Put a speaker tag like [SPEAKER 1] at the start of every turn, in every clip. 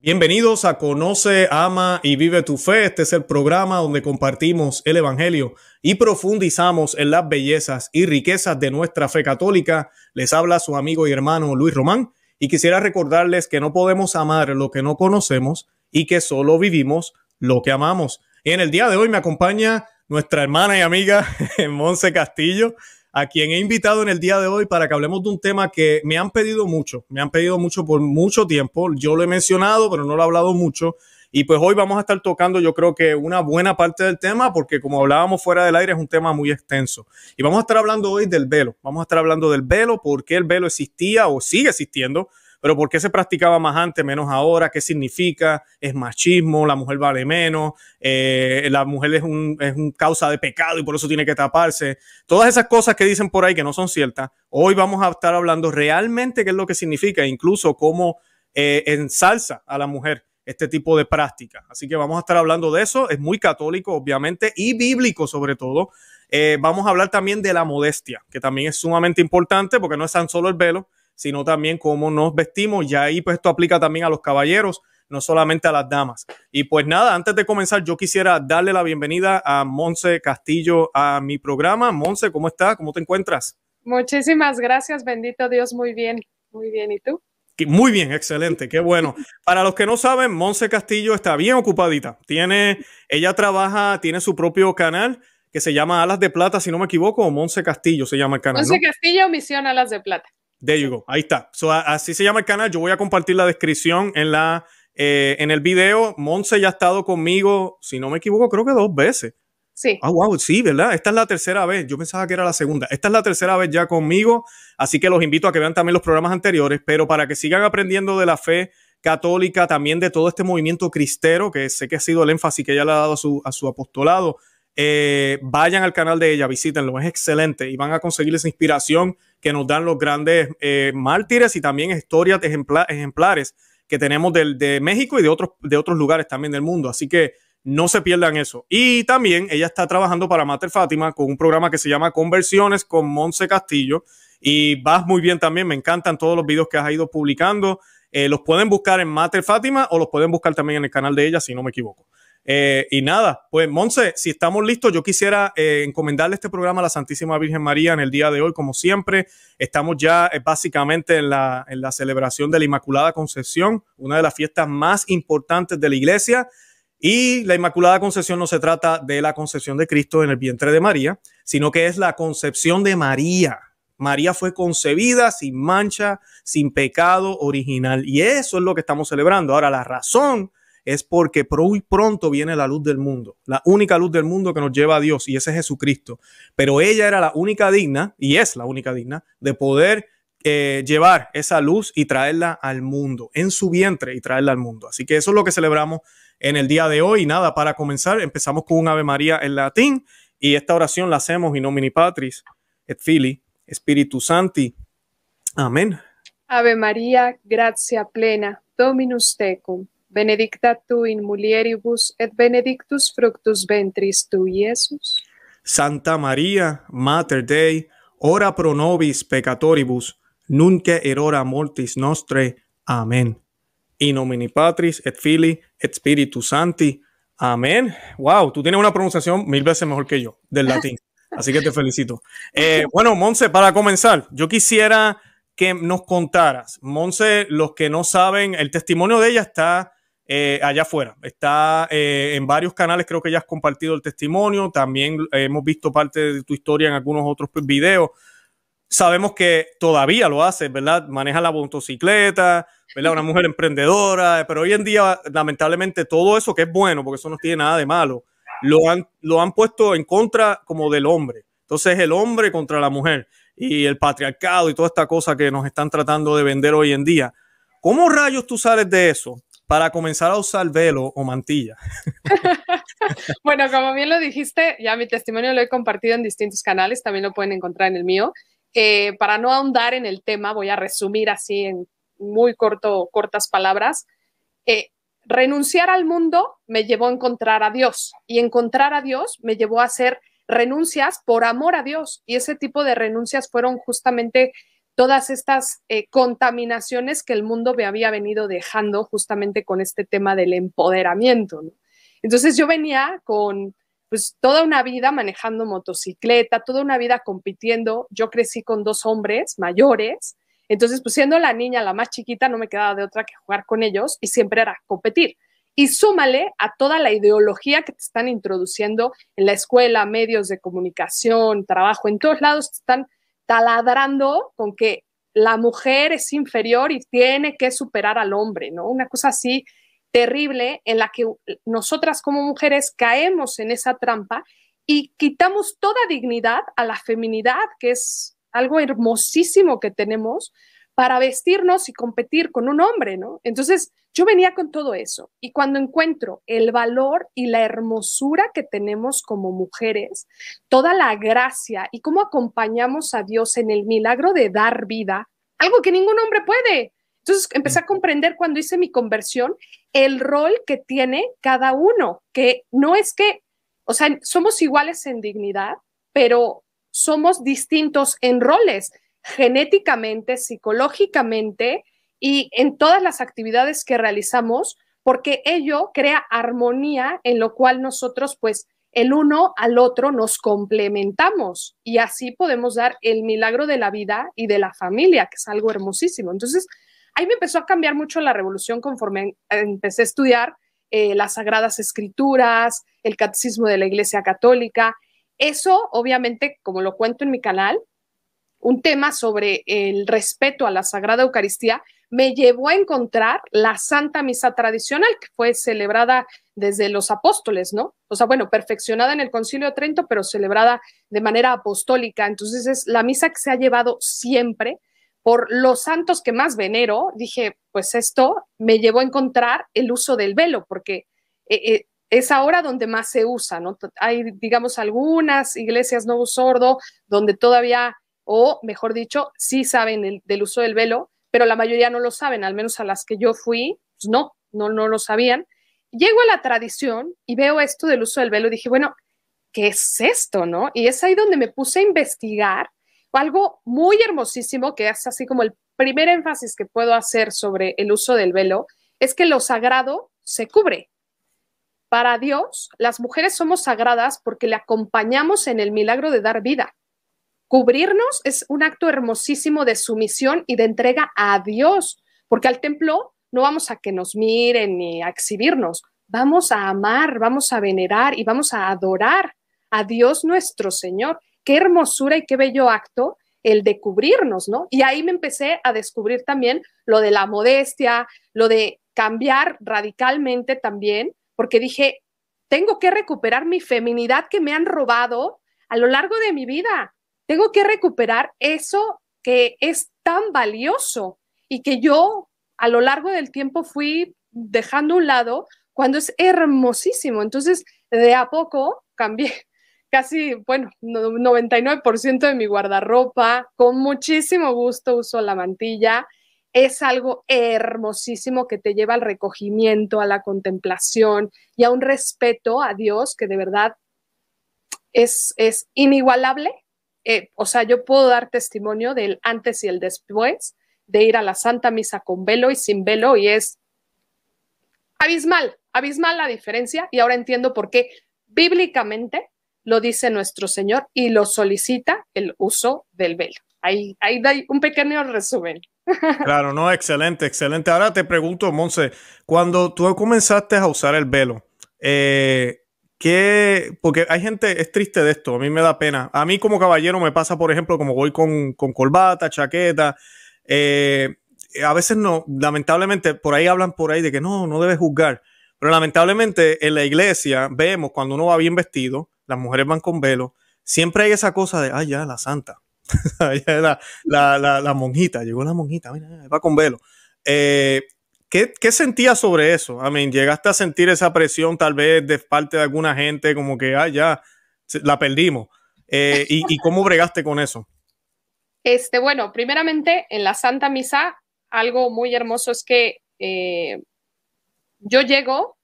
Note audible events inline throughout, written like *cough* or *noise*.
[SPEAKER 1] Bienvenidos a Conoce, Ama y Vive tu Fe. Este es el programa donde compartimos el Evangelio y profundizamos en las bellezas y riquezas de nuestra fe católica. Les habla su amigo y hermano Luis Román y quisiera recordarles que no podemos amar lo que no conocemos y que solo vivimos lo que amamos. Y en el día de hoy me acompaña nuestra hermana y amiga *laughs* Monse Castillo a quien he invitado en el día de hoy para que hablemos de un tema que me han pedido mucho, me han pedido mucho por mucho tiempo. Yo lo he mencionado, pero no lo he hablado mucho. Y pues hoy vamos a estar tocando, yo creo que una buena parte del tema, porque como hablábamos fuera del aire, es un tema muy extenso. Y vamos a estar hablando hoy del velo. Vamos a estar hablando del velo, por qué el velo existía o sigue existiendo pero ¿por qué se practicaba más antes, menos ahora? ¿Qué significa? ¿Es machismo? ¿La mujer vale menos? Eh, ¿La mujer es un, causa de pecado y por eso tiene que taparse? Todas esas cosas que dicen por ahí que no son ciertas, hoy vamos a estar hablando realmente qué es lo que significa, incluso cómo eh, ensalza a la mujer este tipo de práctica. Así que vamos a estar hablando de eso. Es muy católico, obviamente, y bíblico sobre todo. Eh, vamos a hablar también de la modestia, que también es sumamente importante porque no es tan solo el velo, sino también cómo nos vestimos. Y ahí pues esto aplica también a los caballeros, no solamente a las damas. Y pues nada, antes de comenzar yo quisiera darle la bienvenida a Monse Castillo a mi programa. Monse, ¿cómo estás? ¿Cómo te encuentras?
[SPEAKER 2] Muchísimas gracias, bendito Dios, muy bien, muy bien. ¿Y tú?
[SPEAKER 1] Muy bien, excelente, qué bueno. Para los que no saben, Monse Castillo está bien ocupadita. Tiene, ella trabaja, tiene su propio canal que se llama Alas de Plata, si no me equivoco, o Monse Castillo se llama el canal. Monse
[SPEAKER 2] Castillo, Misión Alas de Plata.
[SPEAKER 1] There Ahí está. así se llama el canal. Yo voy a compartir la descripción en, la, eh, en el video. Monse ya ha estado conmigo, si no me equivoco, creo que dos veces. Sí. Ah, wow, sí, ¿verdad? Esta es la tercera vez. Yo pensaba que era la segunda. Esta es la tercera vez ya conmigo. Así que los invito a que vean también los programas anteriores, pero para que sigan aprendiendo de la fe católica, también de todo este movimiento cristero, que sé que ha sido el énfasis que ella le ha dado a su, a su apostolado eh, vayan al canal de ella, visítenlo, es excelente y van a conseguir esa inspiración que nos dan los grandes eh, mártires y también historias ejemplares que tenemos de México y de otros, de otros lugares también del mundo. Así que no se pierdan eso. Y también ella está trabajando para Mater Fátima con un programa que se llama Conversiones con Monse Castillo y vas muy bien también, me encantan todos los videos que has ido publicando. Eh, los pueden buscar en Mater Fátima o los pueden buscar también en el canal de ella, si no me equivoco. Eh, y nada, pues Monse, si estamos listos, yo quisiera eh, encomendarle este programa a la Santísima Virgen María en el día de hoy, como siempre. Estamos ya eh, básicamente en la, en la celebración de la Inmaculada Concepción, una de las fiestas más importantes de la iglesia. Y la Inmaculada Concepción no se trata de la concepción de Cristo en el vientre de María, sino que es la concepción de María. María fue concebida sin mancha, sin pecado original. Y eso es lo que estamos celebrando. Ahora, la razón es porque muy pronto viene la luz del mundo, la única luz del mundo que nos lleva a Dios y ese es Jesucristo. Pero ella era la única digna y es la única digna de poder eh, llevar esa luz y traerla al mundo, en su vientre y traerla al mundo. Así que eso es lo que celebramos en el día de hoy. Nada, para comenzar, empezamos con un Ave María en latín y esta oración la hacemos no mini Patris et Fili, Espíritu Santi. Amén.
[SPEAKER 2] Ave María, gracia plena, Dominus tecum benedicta tu in mulieribus et benedictus fructus ventris tu, Iesus.
[SPEAKER 1] Santa María, Mater Dei, ora pro nobis peccatoribus, nunque erora mortis nostre. Amén. In nomine Patris et Filii et Spiritus Sancti. Amén. Wow, tú tienes una pronunciación mil veces mejor que yo del *laughs* latín. Así que te felicito. Eh, bueno, Monse, para comenzar, yo quisiera que nos contaras. Monse, los que no saben, el testimonio de ella está eh, allá afuera. Está eh, en varios canales, creo que ya has compartido el testimonio, también eh, hemos visto parte de tu historia en algunos otros videos. Sabemos que todavía lo haces, ¿verdad? Maneja la motocicleta, ¿verdad? Una mujer emprendedora, pero hoy en día, lamentablemente, todo eso que es bueno, porque eso no tiene nada de malo, lo han, lo han puesto en contra como del hombre. Entonces, el hombre contra la mujer y el patriarcado y toda esta cosa que nos están tratando de vender hoy en día. ¿Cómo rayos tú sales de eso? para comenzar a usar velo o mantilla?
[SPEAKER 2] *laughs* bueno, como bien lo dijiste, ya mi testimonio lo he compartido en distintos canales, también lo pueden encontrar en el mío. Eh, para no ahondar en el tema, voy a resumir así en muy corto, cortas palabras. Eh, renunciar al mundo me llevó a encontrar a Dios y encontrar a Dios me llevó a hacer renuncias por amor a Dios y ese tipo de renuncias fueron justamente todas estas eh, contaminaciones que el mundo me había venido dejando justamente con este tema del empoderamiento. Entonces yo venía con pues toda una vida manejando motocicleta, toda una vida compitiendo. Yo crecí con dos hombres mayores, entonces pues siendo la niña la más chiquita no me quedaba de otra que jugar con ellos y siempre era competir. Y súmale a toda la ideología que te están introduciendo en la escuela, medios de comunicación, trabajo, en todos lados te están taladrando con que la mujer es inferior y tiene que superar al hombre, ¿no? Una cosa así terrible en la que nosotras como mujeres caemos en esa trampa y quitamos toda dignidad a la feminidad, que es algo hermosísimo que tenemos, para vestirnos y competir con un hombre, ¿no? Entonces, yo venía con todo eso y cuando encuentro el valor y la hermosura que tenemos como mujeres, toda la gracia y cómo acompañamos a Dios en el milagro de dar vida, algo que ningún hombre puede. Entonces empecé a comprender cuando hice mi conversión el rol que tiene cada uno, que no es que, o sea, somos iguales en dignidad, pero somos distintos en roles genéticamente, psicológicamente y en todas las actividades que realizamos, porque ello crea armonía en lo cual nosotros pues el uno al otro nos complementamos y así podemos dar el milagro de la vida y de la familia, que es algo hermosísimo. Entonces, ahí me empezó a cambiar mucho la revolución conforme em, empecé a estudiar eh, las Sagradas Escrituras, el Catecismo de la Iglesia Católica. Eso, obviamente, como lo cuento en mi canal, un tema sobre el respeto a la Sagrada Eucaristía, me llevó a encontrar la Santa Misa tradicional, que fue celebrada desde los apóstoles, ¿no? O sea, bueno, perfeccionada en el Concilio de Trento, pero celebrada de manera apostólica. Entonces es la misa que se ha llevado siempre por los santos que más venero. Dije, pues esto me llevó a encontrar el uso del velo, porque eh, eh, es ahora donde más se usa, ¿no? Hay, digamos, algunas iglesias no sordo donde todavía o mejor dicho, sí saben del uso del velo, pero la mayoría no lo saben, al menos a las que yo fui, pues no, no, no lo sabían. Llego a la tradición y veo esto del uso del velo, y dije, bueno, ¿qué es esto, no? Y es ahí donde me puse a investigar algo muy hermosísimo que es así como el primer énfasis que puedo hacer sobre el uso del velo, es que lo sagrado se cubre. Para Dios, las mujeres somos sagradas porque le acompañamos en el milagro de dar vida. Cubrirnos es un acto hermosísimo de sumisión y de entrega a Dios, porque al templo no vamos a que nos miren ni a exhibirnos, vamos a amar, vamos a venerar y vamos a adorar a Dios nuestro Señor. Qué hermosura y qué bello acto el de cubrirnos, ¿no? Y ahí me empecé a descubrir también lo de la modestia, lo de cambiar radicalmente también, porque dije, tengo que recuperar mi feminidad que me han robado a lo largo de mi vida. Tengo que recuperar eso que es tan valioso y que yo a lo largo del tiempo fui dejando a un lado cuando es hermosísimo. Entonces, de a poco cambié *laughs* casi, bueno, 99% de mi guardarropa. Con muchísimo gusto uso la mantilla. Es algo hermosísimo que te lleva al recogimiento, a la contemplación y a un respeto a Dios que de verdad es, es inigualable eh, o sea, yo puedo dar testimonio del antes y el después de ir a la Santa Misa con velo y sin velo y es abismal, abismal la diferencia y ahora entiendo por qué bíblicamente lo dice nuestro Señor y lo solicita el uso del velo. Ahí, ahí da un pequeño resumen.
[SPEAKER 1] *laughs* Claro, no, excelente, excelente. Ahora te pregunto, Monse, cuando tú comenzaste a usar el velo, eh, que Porque hay gente, es triste de esto, a mí me da pena. A mí como caballero me pasa, por ejemplo, como voy con, con corbata, chaqueta. Eh, a veces no, lamentablemente, por ahí hablan por ahí de que no, no debes juzgar. Pero lamentablemente en la iglesia vemos cuando uno va bien vestido, las mujeres van con velo, siempre hay esa cosa de, ah, ya, la santa, *laughs* la, monjita, llegó la monjita, mira, va con velo. Eh, ¿Qué, sentías sobre eso? ¿Llegaste a sentir esa presión tal vez de parte de alguna gente como que, ah, ya, la perdimos? Eh, y, cómo bregaste con eso?
[SPEAKER 2] Este, bueno, primeramente en la Santa Misa, algo muy hermoso es que eh, yo llego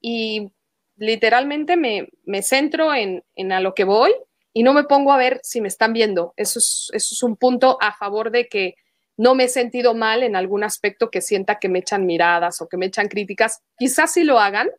[SPEAKER 2] y literalmente me, centro en, a lo que voy y no me pongo a ver si me están viendo. eso es un punto a favor de que no me he sentido mal en algún aspecto que sienta que me echan miradas o que me echan críticas. Quizás si lo hagan.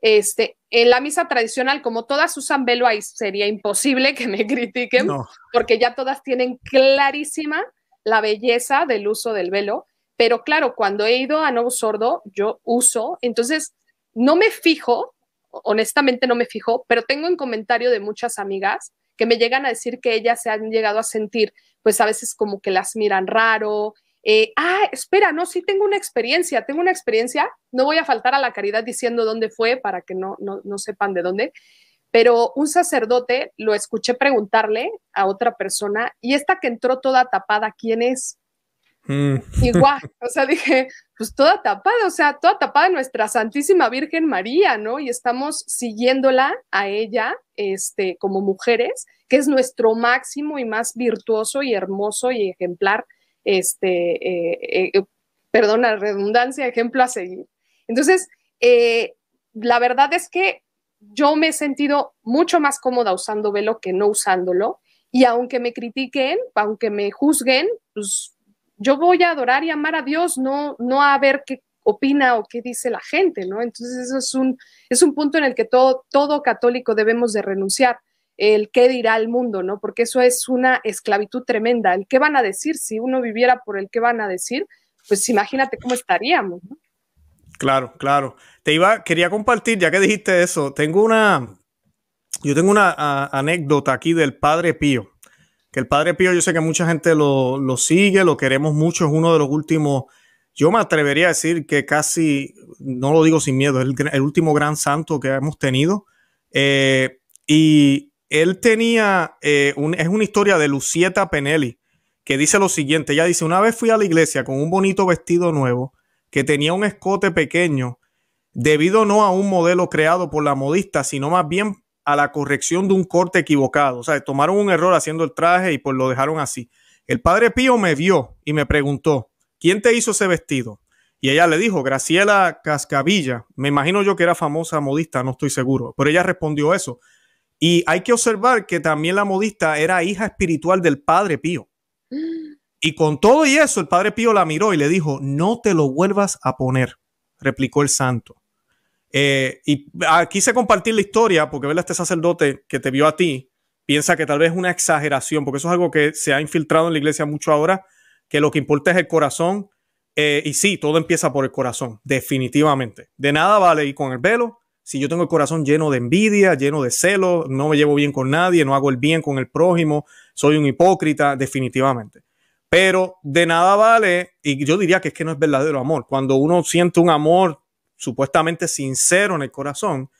[SPEAKER 2] Este, en la misa tradicional, como todas usan velo, ahí sería imposible que me critiquen, porque ya todas tienen clarísima la belleza del uso del velo. Pero claro, cuando he ido a Novo Sordo, yo uso, entonces no me fijo, honestamente no me fijo, pero tengo en comentario de muchas amigas que me llegan a decir que ellas se han llegado a sentir, pues a veces como que las miran raro. Eh, ah, espera, no, sí tengo una experiencia, tengo una experiencia, no voy a faltar a la caridad diciendo dónde fue para que no, no, no sepan de dónde, pero un sacerdote lo escuché preguntarle a otra persona y esta que entró toda tapada, ¿quién es? Mm. igual, o sea, dije, pues toda tapada, o sea, toda tapada nuestra Santísima Virgen María, ¿no? Y estamos siguiéndola a ella, este, como mujeres, que es nuestro máximo y más virtuoso y hermoso y ejemplar, este, eh, eh la redundancia, ejemplo a seguir. Entonces, eh, la verdad es que yo me he sentido mucho más cómoda usando velo que no usándolo. Y aunque me critiquen, aunque me juzguen, pues yo voy a adorar y amar a Dios, no, no a ver qué opina o qué dice la gente, ¿no? Entonces eso es un, es un punto en el que todo, todo católico debemos de renunciar, el qué dirá el mundo, ¿no? Porque eso es una esclavitud tremenda, el qué van a decir, si uno viviera por el qué van a decir, pues imagínate cómo estaríamos,
[SPEAKER 1] Claro, claro. Te iba, quería compartir, ya que dijiste eso, tengo una, yo tengo una anécdota aquí del Padre Pío que el Padre Pío, yo sé que mucha gente lo, sigue, lo queremos mucho, es uno de los últimos, yo me atrevería a decir que casi, no lo digo sin miedo, es el, último gran santo que hemos tenido. Eh, y él tenía, eh, es una historia de Lucieta Penelli, que dice lo siguiente, ella dice, una vez fui a la iglesia con un bonito vestido nuevo, que tenía un escote pequeño, debido no a un modelo creado por la modista, sino más bien a la corrección de un corte equivocado. O sea, tomaron un error haciendo el traje y pues lo dejaron así. El padre Pío me vio y me preguntó, ¿quién te hizo ese vestido? Y ella le dijo, Graciela Cascavilla. Me imagino yo que era famosa modista, no estoy seguro, pero ella respondió eso. Y hay que observar que también la modista era hija espiritual del padre Pío. *gasps* Y con todo y eso, el padre Pío la miró y le dijo, no te lo vuelvas a poner, replicó el santo. Eh, y aquí compartir la historia, porque ¿verdad? este sacerdote que te vio a ti piensa que tal vez es una exageración, porque eso es algo que se ha infiltrado en la iglesia mucho ahora, que lo que importa es el corazón. Eh, y sí, todo empieza por el corazón, definitivamente. De nada vale ir con el velo. Si yo tengo el corazón lleno de envidia, lleno de celo, no me llevo bien con nadie, no hago el bien con el prójimo, soy un hipócrita, definitivamente. Pero de nada vale, y yo diría que es que no es verdadero amor. Cuando uno siente un amor supuestamente sincero en el corazón,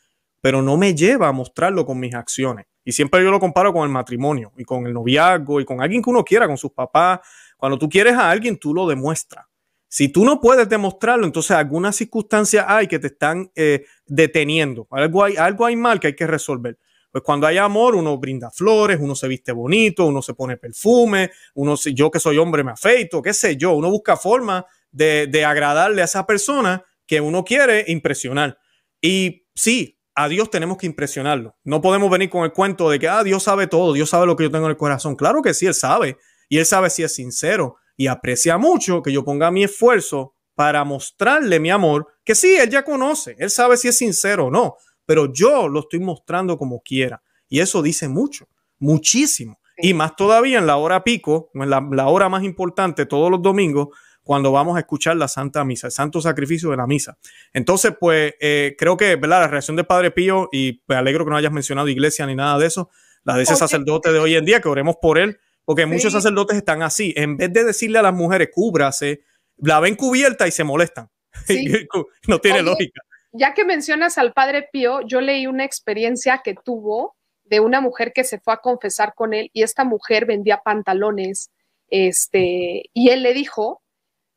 [SPEAKER 1] pero no me lleva a mostrarlo con mis acciones. Y siempre yo lo comparo con el matrimonio y con el noviazgo y con alguien que uno quiera, con sus papás. Cuando tú quieres a alguien, tú lo demuestras. Si tú no puedes demostrarlo, entonces algunas circunstancias hay que te están eh, deteniendo. Algo hay, algo hay mal que hay que resolver. Pues cuando hay amor, uno brinda flores, uno se viste bonito, uno se pone perfume, uno, yo que soy hombre me afeito, qué sé yo, uno busca forma de, de agradarle a esa persona que uno quiere impresionar. Y sí, a Dios tenemos que impresionarlo. No podemos venir con el cuento de que, ah, Dios sabe todo, Dios sabe lo que yo tengo en el corazón. Claro que sí, Él sabe. Y Él sabe si es sincero. Y aprecia mucho que yo ponga mi esfuerzo para mostrarle mi amor, que sí, Él ya conoce. Él sabe si es sincero o no. Pero yo lo estoy mostrando como quiera. Y eso dice mucho, muchísimo. Y más todavía en la hora pico, en la hora más importante todos los domingos, cuando vamos a escuchar la Santa Misa, el Santo Sacrificio de la Misa. Entonces, pues eh, creo que, ¿verdad? La reacción del Padre Pío, y me alegro que no hayas mencionado iglesia ni nada de eso, la de ese sacerdote de hoy en día, que oremos por él, porque muchos sacerdotes están así, en vez de decirle a las mujeres, cúbrase, la ven cubierta y se molestan. *laughs* no tiene lógica.
[SPEAKER 2] Ya que mencionas al Padre Pío, yo leí una experiencia que tuvo de una mujer que se fue a confesar con él y esta mujer vendía pantalones, este, y él le dijo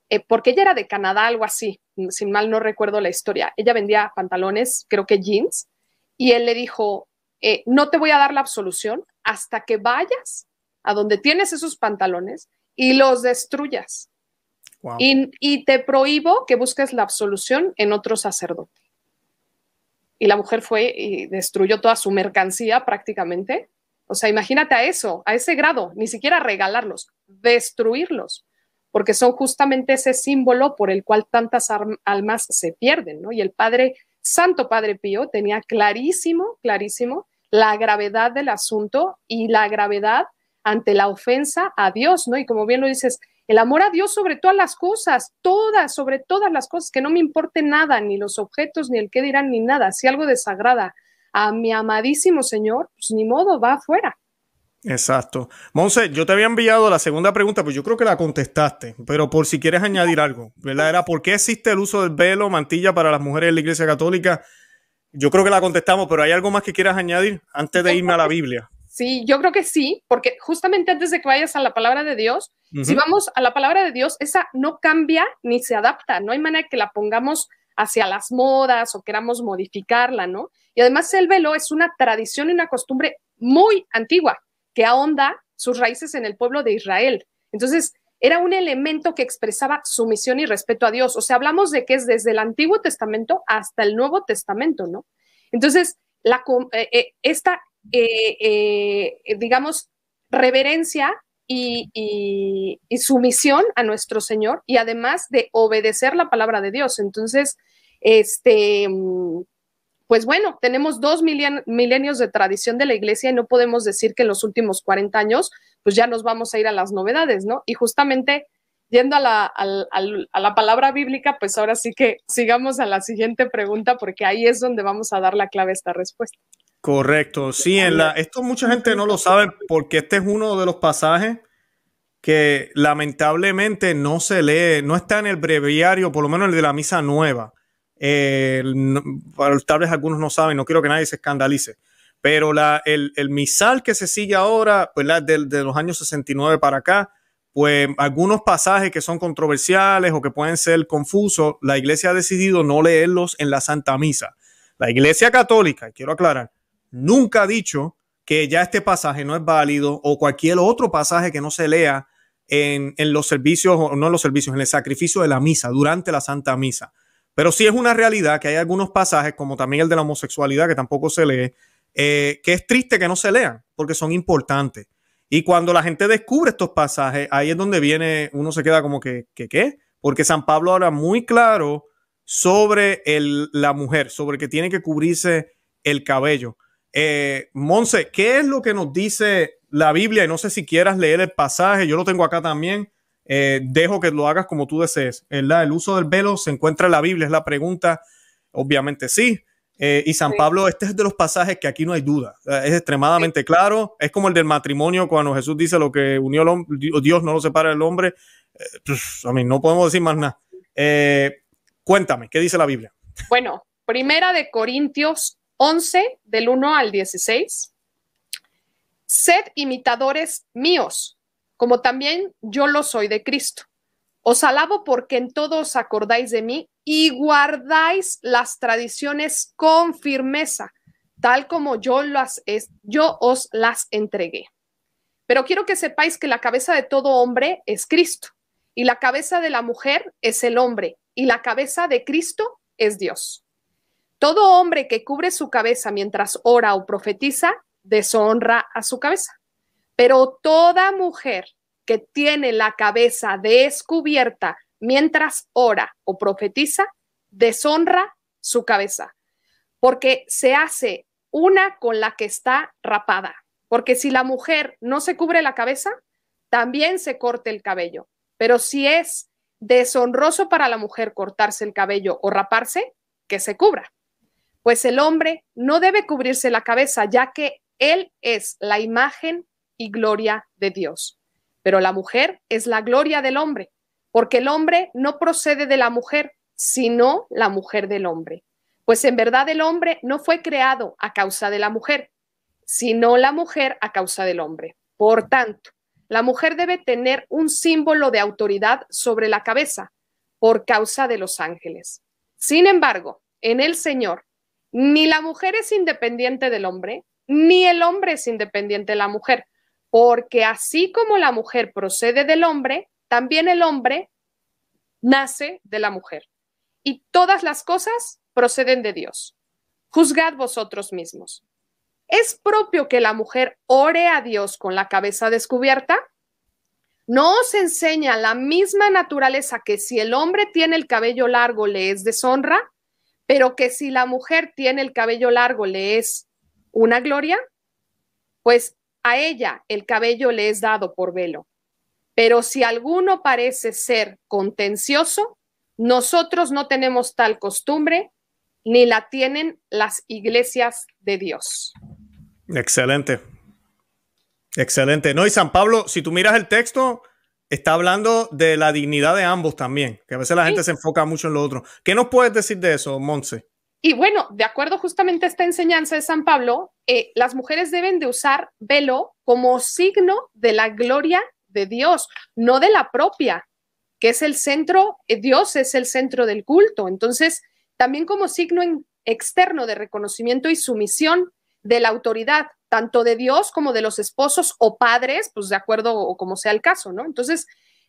[SPEAKER 2] eh, porque ella era de Canadá, algo así, sin mal no recuerdo la historia. Ella vendía pantalones, creo que jeans, y él le dijo, eh, no te voy a dar la absolución hasta que vayas a donde tienes esos pantalones y los destruyas. y, te prohíbo que busques la absolución en otro sacerdote. Y la mujer fue y destruyó toda su mercancía prácticamente. O sea, imagínate a eso, a ese grado, ni siquiera regalarlos, destruirlos porque son justamente ese símbolo por el cual tantas almas se pierden, ¿no? Y el Padre, Santo Padre Pío, tenía clarísimo, clarísimo la gravedad del asunto y la gravedad ante la ofensa a Dios, ¿no? Y como bien lo dices, el amor a Dios sobre todas las cosas, todas, sobre todas las cosas, que no me importe nada, ni los objetos, ni el qué dirán, ni nada. Si algo desagrada a mi amadísimo Señor, pues ni modo, va afuera.
[SPEAKER 1] Exacto. Monse, yo te había enviado la segunda pregunta, pues yo creo que la contestaste, pero por si quieres añadir algo, ¿verdad? Era por qué existe el uso del velo, mantilla para las mujeres en la Iglesia Católica. Yo creo que la contestamos, pero ¿hay algo más que quieras añadir antes de irme a la Biblia?
[SPEAKER 2] Sí, yo creo que sí, porque justamente antes de que vayas a la palabra de Dios, si vamos a la palabra de Dios, esa no cambia ni se adapta, no hay manera que la pongamos hacia las modas o queramos modificarla, ¿no? Y además el velo es una tradición y una costumbre muy antigua, que ahonda sus raíces en el pueblo de Israel. Entonces, era un elemento que expresaba sumisión y respeto a Dios. O sea, hablamos de que es desde el Antiguo Testamento hasta el Nuevo Testamento, ¿no? Entonces, eh, eh, esta, eh, digamos, reverencia y, sumisión a nuestro Señor y además de obedecer la palabra de Dios. Entonces, este, mm, pues bueno, tenemos dos milenios de tradición de la iglesia y no podemos decir que en los últimos 40 años, pues ya nos vamos a ir a las novedades, ¿no? Y justamente yendo a la, palabra bíblica, pues ahora sí que sigamos a la siguiente pregunta porque ahí es donde vamos a dar la clave a esta respuesta.
[SPEAKER 1] Correcto, sí, en la, esto mucha gente no lo sabe porque este es uno de los pasajes que lamentablemente no se lee, no está en el breviario, por lo menos el de la misa nueva. Eh, tal vez algunos no saben, no quiero que nadie se escandalice, pero el, misal que se sigue ahora, pues de, los años 69 para acá, pues algunos pasajes que son controversiales o que pueden ser confusos, la iglesia ha decidido no leerlos en la Santa Misa. La iglesia católica, quiero aclarar, nunca ha dicho que ya este pasaje no es válido o cualquier otro pasaje que no se lea en, en los servicios, o no en los servicios, en el sacrificio de la misa, durante la Santa Misa. Pero sí es una realidad que hay algunos pasajes, como también el de la homosexualidad, que tampoco se lee, eh, que es triste que no se lean, porque son importantes. Y cuando la gente descubre estos pasajes, ahí es donde viene, uno se queda como que, ¿qué? qué? Porque San Pablo habla muy claro sobre la mujer, sobre que tiene que cubrirse el cabello. Eh, Monse, ¿qué es lo que nos dice la Biblia? Y no sé si quieras leer el pasaje, yo lo tengo acá también, eh, dejo que lo hagas como tú desees, El uso del velo se encuentra en la Biblia, es la pregunta, obviamente sí. Eh, y San Pablo, este es de los pasajes que aquí no hay duda, es extremadamente claro, es como el del matrimonio cuando Jesús dice lo que unió el hombre, Dios no lo separa del hombre, eh, a mí no podemos decir más nada. cuéntame, ¿qué dice la Biblia?
[SPEAKER 2] Bueno, primera de Corintios 11, del 1 al 16. Sed imitadores míos como también yo lo soy de Cristo. Os alabo porque en todo os acordáis de mí y guardáis las tradiciones con firmeza, tal como yo, las yo os las entregué. Pero quiero que sepáis que la cabeza de todo hombre es Cristo, y la cabeza de la mujer es el hombre, y la cabeza de Cristo es Dios. Todo hombre que cubre su cabeza mientras ora o profetiza, deshonra a su cabeza. Pero toda mujer que tiene la cabeza descubierta mientras ora o profetiza, deshonra su cabeza, porque se hace una con la que está rapada. Porque si la mujer no se cubre la cabeza, también se corte el cabello. Pero si es deshonroso para la mujer cortarse el cabello o raparse, que se cubra. Pues el hombre no debe cubrirse la cabeza, ya que él es la imagen y gloria de Dios. Pero la mujer es la gloria del hombre, porque el hombre no procede de la mujer, sino la mujer del hombre. Pues en verdad el hombre no fue creado a causa de la mujer, sino la mujer a causa del hombre. Por tanto, la mujer debe tener un símbolo de autoridad sobre la cabeza por causa de los ángeles. Sin embargo, en el Señor, ni la mujer es independiente del hombre, ni el hombre es independiente de la mujer, porque así como la mujer procede del hombre, también el hombre nace de la mujer. Y todas las cosas proceden de Dios. Juzgad vosotros mismos. ¿Es propio que la mujer ore a Dios con la cabeza descubierta? ¿No os enseña la misma naturaleza que si el hombre tiene el cabello largo le es deshonra, pero que si la mujer tiene el cabello largo le es una gloria? Pues a ella el cabello le es dado por velo. Pero si alguno parece ser contencioso, nosotros no tenemos tal costumbre, ni la tienen las iglesias de Dios.
[SPEAKER 1] Excelente. Excelente. No, y San Pablo, si tú miras el texto, está hablando de la dignidad de ambos también, que a veces la gente se enfoca mucho en lo otro. ¿Qué nos puedes decir de eso, Monse?
[SPEAKER 2] Y bueno, de acuerdo justamente a esta enseñanza de San Pablo, eh, las mujeres deben de usar velo como signo de la gloria de Dios, no de la propia, que es el centro, eh, Dios es el centro del culto. Entonces, también como signo externo de reconocimiento y sumisión de la autoridad, tanto de Dios como de los esposos o padres, pues de acuerdo o como sea el caso, ¿no? Entonces,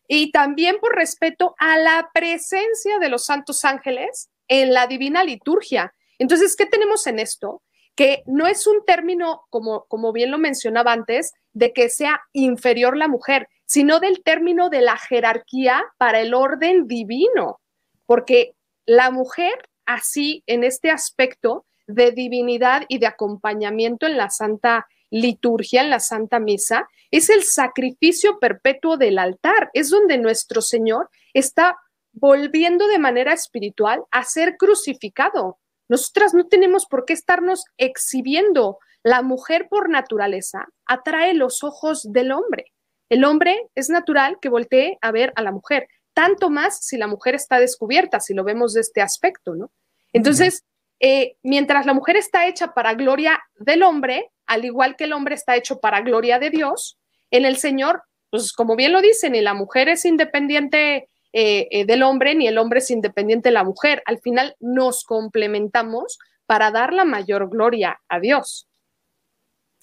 [SPEAKER 2] y también por respeto a la presencia de los santos ángeles en la divina liturgia. Entonces, ¿qué tenemos en esto? Que no es un término, como, como bien lo mencionaba antes, de que sea inferior la mujer, sino del término de la jerarquía para el orden divino, porque la mujer, así en este aspecto de divinidad y de acompañamiento en la santa liturgia, en la santa misa, es el sacrificio perpetuo del altar, es donde nuestro Señor está volviendo de manera espiritual a ser crucificado. Nosotras no tenemos por qué estarnos exhibiendo. La mujer por naturaleza atrae los ojos del hombre. El hombre es natural que voltee a ver a la mujer, tanto más si la mujer está descubierta, si lo vemos de este aspecto, ¿no? Entonces, eh, mientras la mujer está hecha para gloria del hombre, al igual que el hombre está hecho para gloria de Dios, en el Señor, pues como bien lo dicen, y la mujer es independiente eh, eh, del hombre ni el hombre es independiente de la mujer. Al final nos complementamos para dar la mayor gloria a Dios.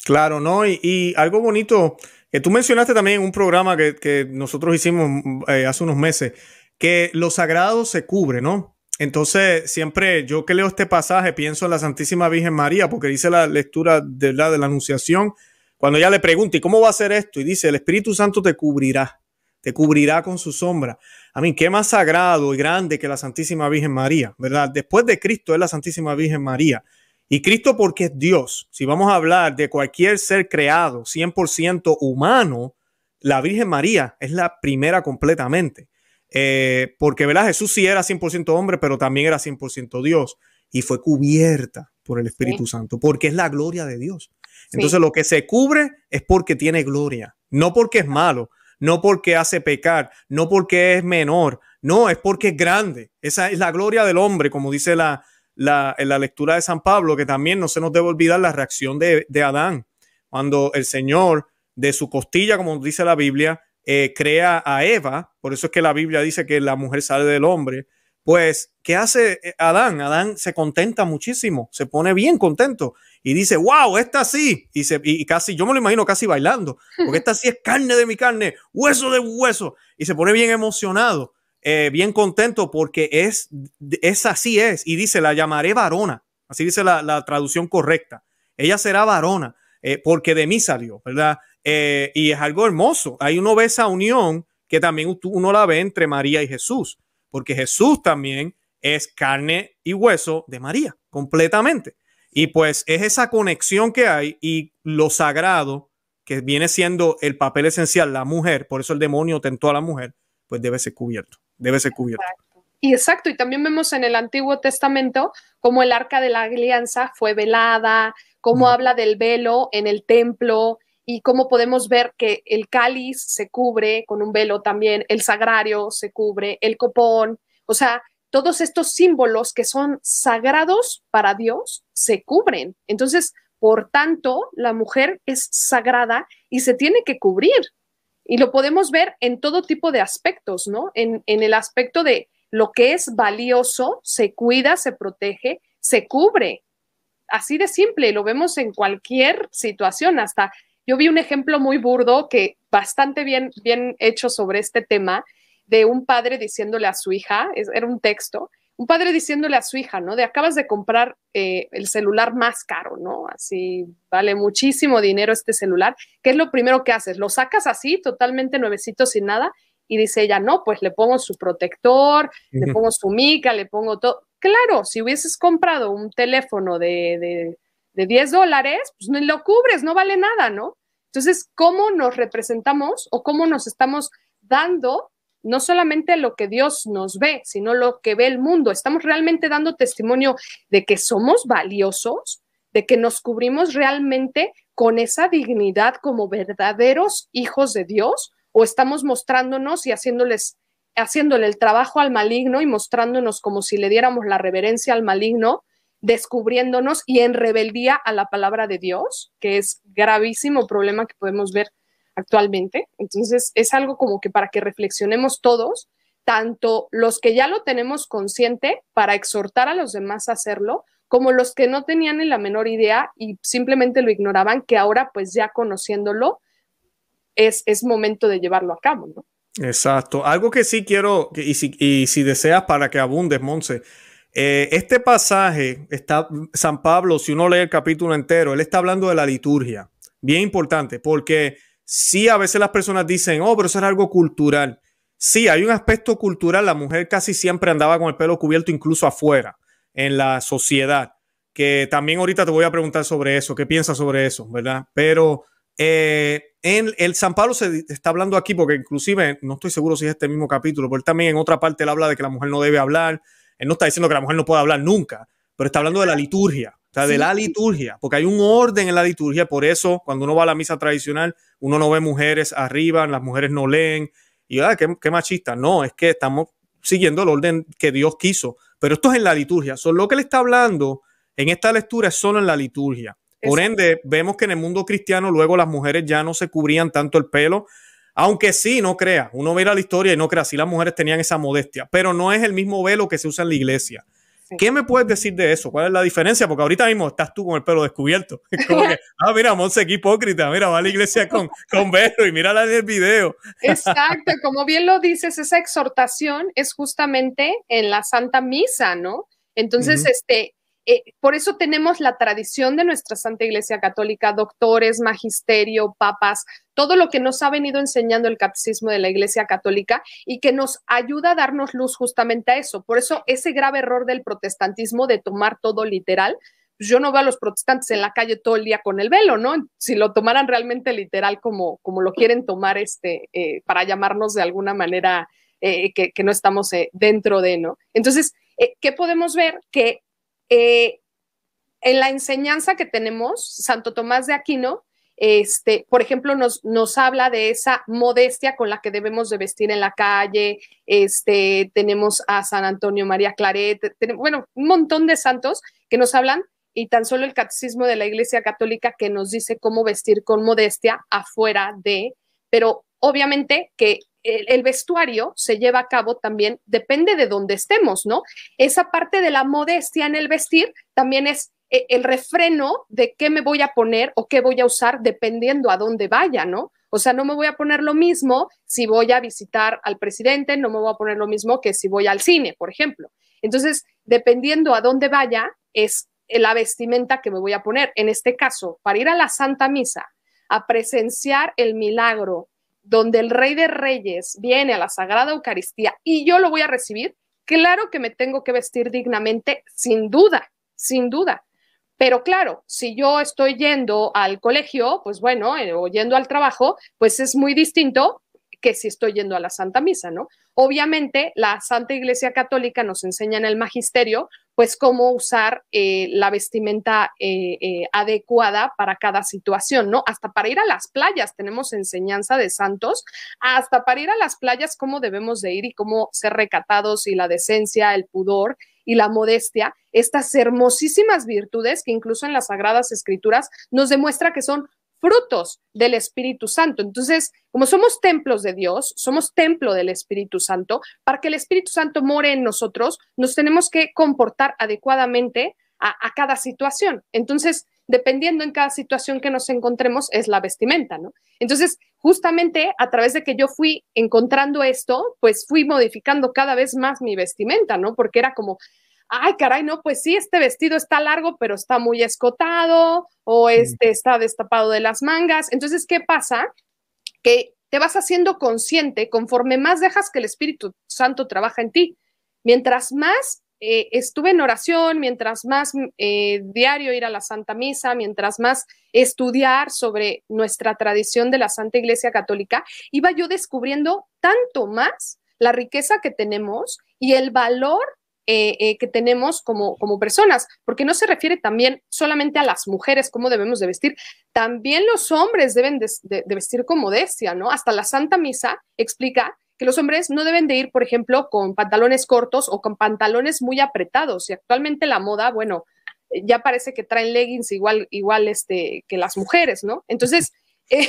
[SPEAKER 1] Claro, ¿no? Y, algo bonito, que tú mencionaste también en un programa que, nosotros hicimos eh, hace unos meses, que lo sagrado se cubre, ¿no? Entonces, siempre yo que leo este pasaje pienso en la Santísima Virgen María, porque dice la lectura de la, de la Anunciación, cuando ella le pregunta, ¿y cómo va a ser esto? Y dice, el Espíritu Santo te cubrirá, te cubrirá con su sombra. A mí, qué más sagrado y grande que la Santísima Virgen María, ¿verdad? Después de Cristo es la Santísima Virgen María. Y Cristo porque es Dios. Si vamos a hablar de cualquier ser creado 100% humano, la Virgen María es la primera completamente. Eh, porque, ¿verdad? Jesús sí era 100% hombre, pero también era 100% Dios. Y fue cubierta por el Espíritu Santo, porque es la gloria de Dios. Entonces lo que se cubre es porque tiene gloria, no porque es malo, no porque hace pecar, no porque es menor, no, es porque es grande. Esa es la gloria del hombre, como dice la, la, la lectura de San Pablo, que también no se nos debe olvidar la reacción de, Adán, cuando el Señor de su costilla, como dice la Biblia, eh, crea a Eva, por eso es que la Biblia dice que la mujer sale del hombre, pues ¿Qué hace eh, Adán? Adán se contenta muchísimo, se pone bien contento y dice, wow, esta sí. Y, casi, yo me lo imagino casi bailando, porque esta sí es carne de mi carne, hueso de hueso. Y se pone bien emocionado, eh, bien contento porque es, es así es. Y dice, la llamaré varona. Así dice la, traducción correcta. Ella será varona eh, porque de mí salió, ¿verdad? y es algo hermoso. Ahí uno ve esa unión que también uno la ve entre María y Jesús, porque Jesús también es carne y hueso de María, completamente. Y pues es esa conexión que hay y lo sagrado, que viene siendo el papel esencial, la mujer, por eso el demonio tentó a la mujer, pues debe ser cubierto, debe ser cubierto.
[SPEAKER 2] Y exacto, y también vemos en el Antiguo Testamento cómo el arca de la alianza fue velada, cómo habla del velo en el templo, y cómo podemos ver que el cáliz se cubre con un velo también, el sagrario se cubre, el copón, o sea, todos estos símbolos que son sagrados para Dios se cubren. Entonces, por tanto, la mujer es sagrada y se tiene que cubrir. Y lo podemos ver en todo tipo de aspectos, ¿no? En, el aspecto de lo que es valioso, se cuida, se protege, se cubre. Así de simple, lo vemos en cualquier situación, hasta yo vi un ejemplo muy burdo que bastante bien, bien hecho sobre este tema, de un padre diciéndole a su hija, era un texto, un padre diciéndole a su hija, ¿no? De acabas de comprar eh, el celular más caro, ¿no? Así vale muchísimo dinero este celular. ¿Qué es lo primero que haces? ¿Lo sacas así, totalmente nuevecito, sin nada? Y dice ella, no, pues le pongo su protector, le pongo su mica, le pongo todo. Claro, si hubieses comprado un teléfono de, 10 dólares, pues no lo cubres, no vale nada, ¿no? Entonces, ¿cómo nos representamos o cómo nos estamos dando no solamente lo que Dios nos ve, sino lo que ve el mundo. Estamos realmente dando testimonio de que somos valiosos, de que nos cubrimos realmente con esa dignidad como verdaderos hijos de Dios, o estamos mostrándonos y haciéndoles haciéndole el trabajo al maligno y mostrándonos como si le diéramos la reverencia al maligno, descubriéndonos y en rebeldía a la palabra de Dios, que es gravísimo problema que podemos ver actualmente. Entonces, es algo como que para que reflexionemos todos, tanto los que ya lo tenemos consciente para exhortar a los demás a hacerlo, como los que no tenían ni la menor idea y simplemente lo ignoraban, que ahora pues ya conociéndolo, es, es momento de llevarlo a cabo, ¿no?
[SPEAKER 1] Exacto. Algo que sí quiero, y si, deseas para que abundes, Monse, eh, este pasaje, está, San Pablo, si uno lee el capítulo entero, él está hablando de la liturgia. Bien importante, porque Sí, a veces las personas dicen, oh, pero eso es algo cultural. Sí, hay un aspecto cultural. La mujer casi siempre andaba con el pelo cubierto, incluso afuera, en la sociedad. Que también ahorita te voy a preguntar sobre eso, qué piensas sobre eso, ¿verdad? Pero eh, en el San Pablo se está hablando aquí, porque inclusive, no estoy seguro si es este mismo capítulo, pero él también en otra parte él habla de que la mujer no debe hablar. Él no está diciendo que la mujer no pueda hablar nunca, pero está hablando de la liturgia. O sea, de la liturgia, porque hay un orden en la liturgia, por eso cuando uno va a la misa tradicional, uno no ve mujeres arriba, las mujeres no leen, y ah, qué, qué machista. No, es que estamos siguiendo el orden que Dios quiso, pero esto es en la liturgia. Son lo que le está hablando en esta lectura es solo en la liturgia. Por ende, vemos que en el mundo cristiano luego las mujeres ya no se cubrían tanto el pelo, aunque sí, no crea, uno ve la historia y no crea, sí las mujeres tenían esa modestia, pero no es el mismo velo que se usa en la iglesia. ¿Qué me puedes decir de eso? ¿Cuál es la diferencia? Porque ahorita mismo estás tú con el pelo descubierto. *laughs* Como que, ah, mira, Monse, qué hipócrita. Mira, va a la iglesia con, con y mírala en el video. Exacto. *laughs*
[SPEAKER 2] Como bien lo dices, esa exhortación es justamente en la Santa Misa, ¿no? Entonces, este, eh, por eso tenemos la tradición de nuestra Santa Iglesia Católica, doctores, magisterio, papas, todo lo que nos ha venido enseñando el catecismo de la Iglesia Católica y que nos ayuda a darnos luz justamente a eso. Por eso ese grave error del protestantismo de tomar todo literal. Pues yo no veo a los protestantes en la calle todo el día con el velo, ¿no? Si lo tomaran realmente literal como, como lo quieren tomar este, eh, para llamarnos de alguna manera eh, que, que, no estamos dentro de, ¿no? Entonces, ¿qué podemos ver? Que eh, en la enseñanza que tenemos, Santo Tomás de Aquino, este, por ejemplo, nos, nos, habla de esa modestia con la que debemos de vestir en la calle, este, tenemos a San Antonio María Claret, tenemos, bueno, un montón de santos que nos hablan y tan solo el catecismo de la Iglesia Católica que nos dice cómo vestir con modestia afuera de, pero Obviamente que el, vestuario se lleva a cabo también, depende de dónde estemos, ¿no? Esa parte de la modestia en el vestir también es e, el refreno de qué me voy a poner o qué voy a usar dependiendo a dónde vaya, ¿no? O sea, no me voy a poner lo mismo si voy a visitar al presidente, no me voy a poner lo mismo que si voy al cine, por ejemplo. Entonces, dependiendo a dónde vaya, es eh, la vestimenta que me voy a poner. En este caso, para ir a la Santa Misa, a presenciar el milagro, donde el Rey de Reyes viene a la Sagrada Eucaristía y yo lo voy a recibir, claro que me tengo que vestir dignamente, sin duda, sin duda. Pero claro, si yo estoy yendo al colegio, pues bueno, eh, o yendo al trabajo, pues es muy distinto que si estoy yendo a la Santa Misa, ¿no? Obviamente, la Santa Iglesia Católica nos enseña en el magisterio, pues, cómo usar eh, la vestimenta eh, eh, adecuada para cada situación, ¿no? Hasta para ir a las playas tenemos enseñanza de santos, hasta para ir a las playas, cómo debemos de ir y cómo ser recatados y la decencia, el pudor y la modestia, estas hermosísimas virtudes que incluso en las Sagradas Escrituras nos demuestra que son frutos del Espíritu Santo. Entonces, como somos templos de Dios, somos templo del Espíritu Santo, para que el Espíritu Santo more en nosotros, nos tenemos que comportar adecuadamente a, cada situación. Entonces, dependiendo en cada situación que nos encontremos, es la vestimenta, ¿no? Entonces, justamente a través de que yo fui encontrando esto, pues fui modificando cada vez más mi vestimenta, ¿no? Porque era como, ay, caray, no, pues sí, este vestido está largo, pero está muy escotado, o este está destapado de las mangas. Entonces, ¿qué pasa? Que te vas haciendo consciente conforme más dejas que el Espíritu Santo trabaja en ti. Mientras más eh, estuve en oración, mientras más mm, eh, diario ir a la Santa Misa, mientras más estudiar sobre nuestra tradición de la Santa Iglesia Católica, iba yo descubriendo tanto más la riqueza que tenemos y el valor eh, eh, que tenemos como, como personas, porque no se refiere también solamente a las mujeres, cómo debemos de vestir, también los hombres deben de, vestir con modestia, ¿no? Hasta la Santa Misa explica que los hombres no deben de ir, por ejemplo, con pantalones cortos o con pantalones muy apretados. Y actualmente la moda, bueno, ya parece que traen leggings igual, igual este, que las mujeres, ¿no? Entonces, *laughs* eh,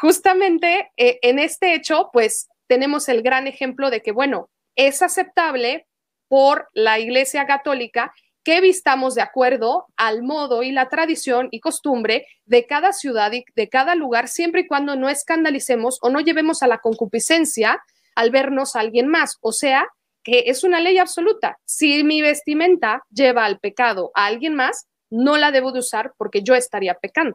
[SPEAKER 2] justamente en este hecho, pues tenemos el gran ejemplo de que, bueno, es aceptable por la Iglesia Católica que vistamos de acuerdo al modo y la tradición y costumbre de cada ciudad y de cada lugar, siempre y cuando no escandalicemos o no llevemos a la concupiscencia al vernos a alguien más. O sea, que es una ley absoluta. Si mi vestimenta lleva al pecado a alguien más, no la debo de usar porque yo estaría pecando.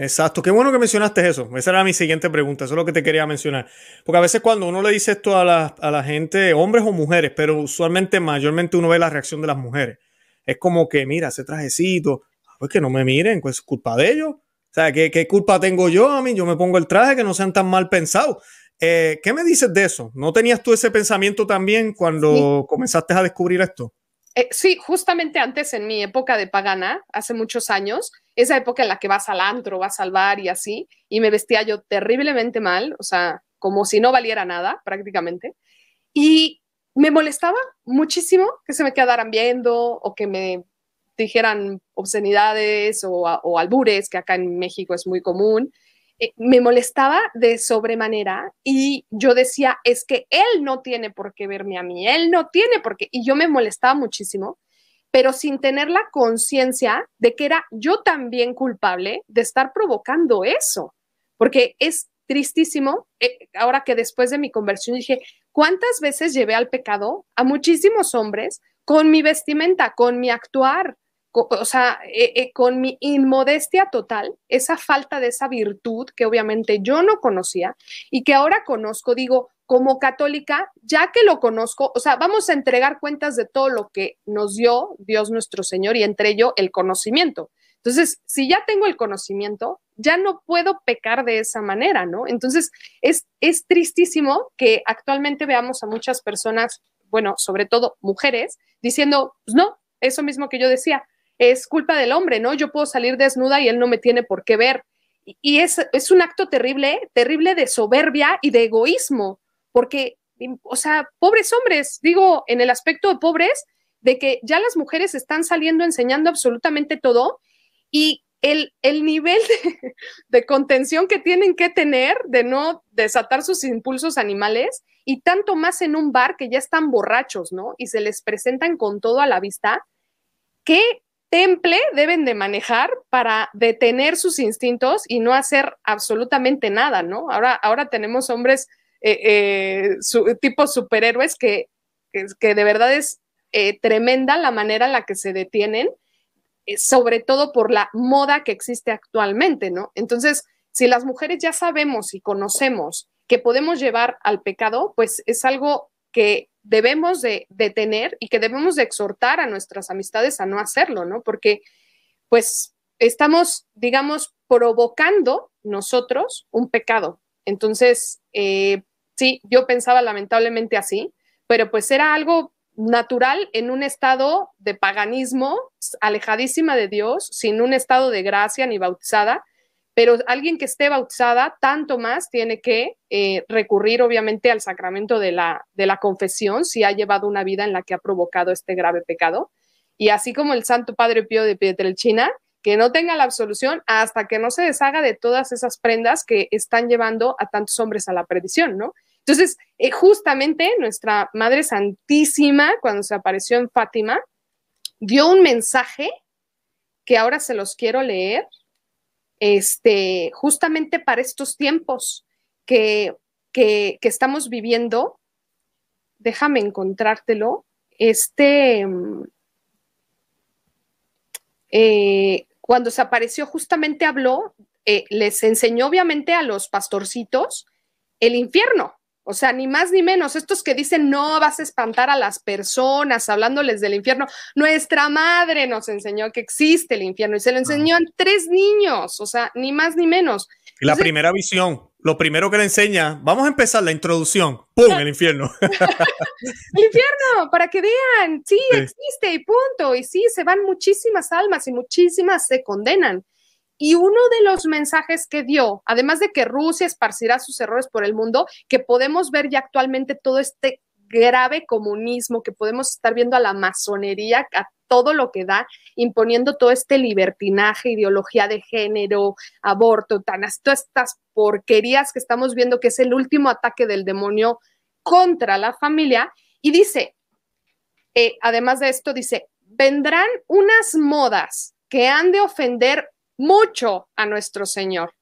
[SPEAKER 1] Exacto, qué bueno que mencionaste eso. Esa era mi siguiente pregunta, eso es lo que te quería mencionar. Porque a veces cuando uno le dice esto a la, gente, hombres o mujeres, pero usualmente mayormente uno ve la reacción de las mujeres. Es como que, mira, ese trajecito, ah, pues que no me miren, pues es culpa de ellos. O sea, ¿qué, ¿qué, culpa tengo yo a mí? Yo me pongo el traje, que no sean tan mal pensados. Eh, ¿Qué me dices de eso? ¿No tenías tú ese pensamiento también cuando comenzaste a descubrir esto?
[SPEAKER 2] Eh, sí, justamente antes en mi época de pagana, hace muchos años, esa época en la que vas al antro, vas al bar y así, y me vestía yo terriblemente mal, o sea, como si no valiera nada prácticamente. Y me molestaba muchísimo que se me quedaran viendo o que me dijeran obscenidades o albures, que acá en México es muy común. Eh, me molestaba de sobremanera y yo decía, es que él no tiene por qué verme a mí, él no tiene por qué, y yo me molestaba muchísimo, pero sin tener la conciencia de que era yo también culpable de estar provocando eso, porque es tristísimo, eh, ahora que después de mi conversión dije, ¿cuántas veces llevé al pecado a muchísimos hombres con mi vestimenta, con mi actuar? o sea, eh, eh, con mi inmodestia total, esa falta de esa virtud que obviamente yo no conocía y que ahora conozco, digo, como católica, ya que lo conozco, o sea, vamos a entregar cuentas de todo lo que nos dio Dios nuestro Señor y entre ello el conocimiento. Entonces, si ya tengo el conocimiento, ya no puedo pecar de esa manera, ¿no? Entonces, es, es tristísimo que actualmente veamos a muchas personas, bueno, sobre todo mujeres, diciendo, pues no, eso mismo que yo decía, es culpa del hombre, ¿no? Yo puedo salir desnuda y él no me tiene por qué ver. Y es, un acto terrible, terrible de soberbia y de egoísmo, porque, o sea, pobres hombres, digo, en el aspecto de pobres, de que ya las mujeres están saliendo enseñando absolutamente todo y el, el nivel de, contención que tienen que tener de no desatar sus impulsos animales y tanto más en un bar que ya están borrachos, ¿no? Y se les presentan con todo a la vista. que temple deben de manejar para detener sus instintos y no hacer absolutamente nada, ¿no? Ahora, ahora tenemos hombres eh, eh, tipo superhéroes que, que, de verdad es eh, tremenda la manera en la que se detienen, sobre todo por la moda que existe actualmente, ¿no? Entonces, si las mujeres ya sabemos y conocemos que podemos llevar al pecado, pues es algo que debemos de, detener tener y que debemos de exhortar a nuestras amistades a no hacerlo, ¿no? Porque pues estamos, digamos, provocando nosotros un pecado. Entonces, eh, sí, yo pensaba lamentablemente así, pero pues era algo natural en un estado de paganismo, alejadísima de Dios, sin un estado de gracia ni bautizada, pero alguien que esté bautizada, tanto más tiene que eh, recurrir obviamente al sacramento de la, confesión si ha llevado una vida en la que ha provocado este grave pecado. Y así como el Santo Padre Pío de Pietrelchina, que no tenga la absolución hasta que no se deshaga de todas esas prendas que están llevando a tantos hombres a la perdición, ¿no? Entonces, eh, justamente nuestra Madre Santísima, cuando se apareció en Fátima, dio un mensaje que ahora se los quiero leer este, justamente para estos tiempos que, estamos viviendo. Déjame encontrártelo. Este, mm, eh, cuando se apareció, justamente habló, eh, les enseñó obviamente a los pastorcitos el infierno, o sea, ni más ni menos, estos que dicen no vas a espantar a las personas hablándoles del infierno, nuestra madre nos enseñó que existe el infierno y se lo enseñó a tres niños, o sea, ni más ni menos.
[SPEAKER 1] Y la primera visión, lo primero que le enseña, vamos a empezar la introducción, ¡pum! El infierno. el
[SPEAKER 2] *laughs* infierno, para que vean, sí, existe y punto. Y sí, se van muchísimas almas y muchísimas se condenan. Y uno de los mensajes que dio, además de que Rusia esparcirá sus errores por el mundo, que podemos ver ya actualmente todo este grave comunismo, que podemos estar viendo a la masonería, a todo lo que da, imponiendo todo este libertinaje, ideología de género, aborto, todas estas porquerías que estamos viendo, que es el último ataque del demonio contra la familia. Y dice, eh, además de esto, dice, vendrán unas modas que han de ofender mucho a nuestro Señor.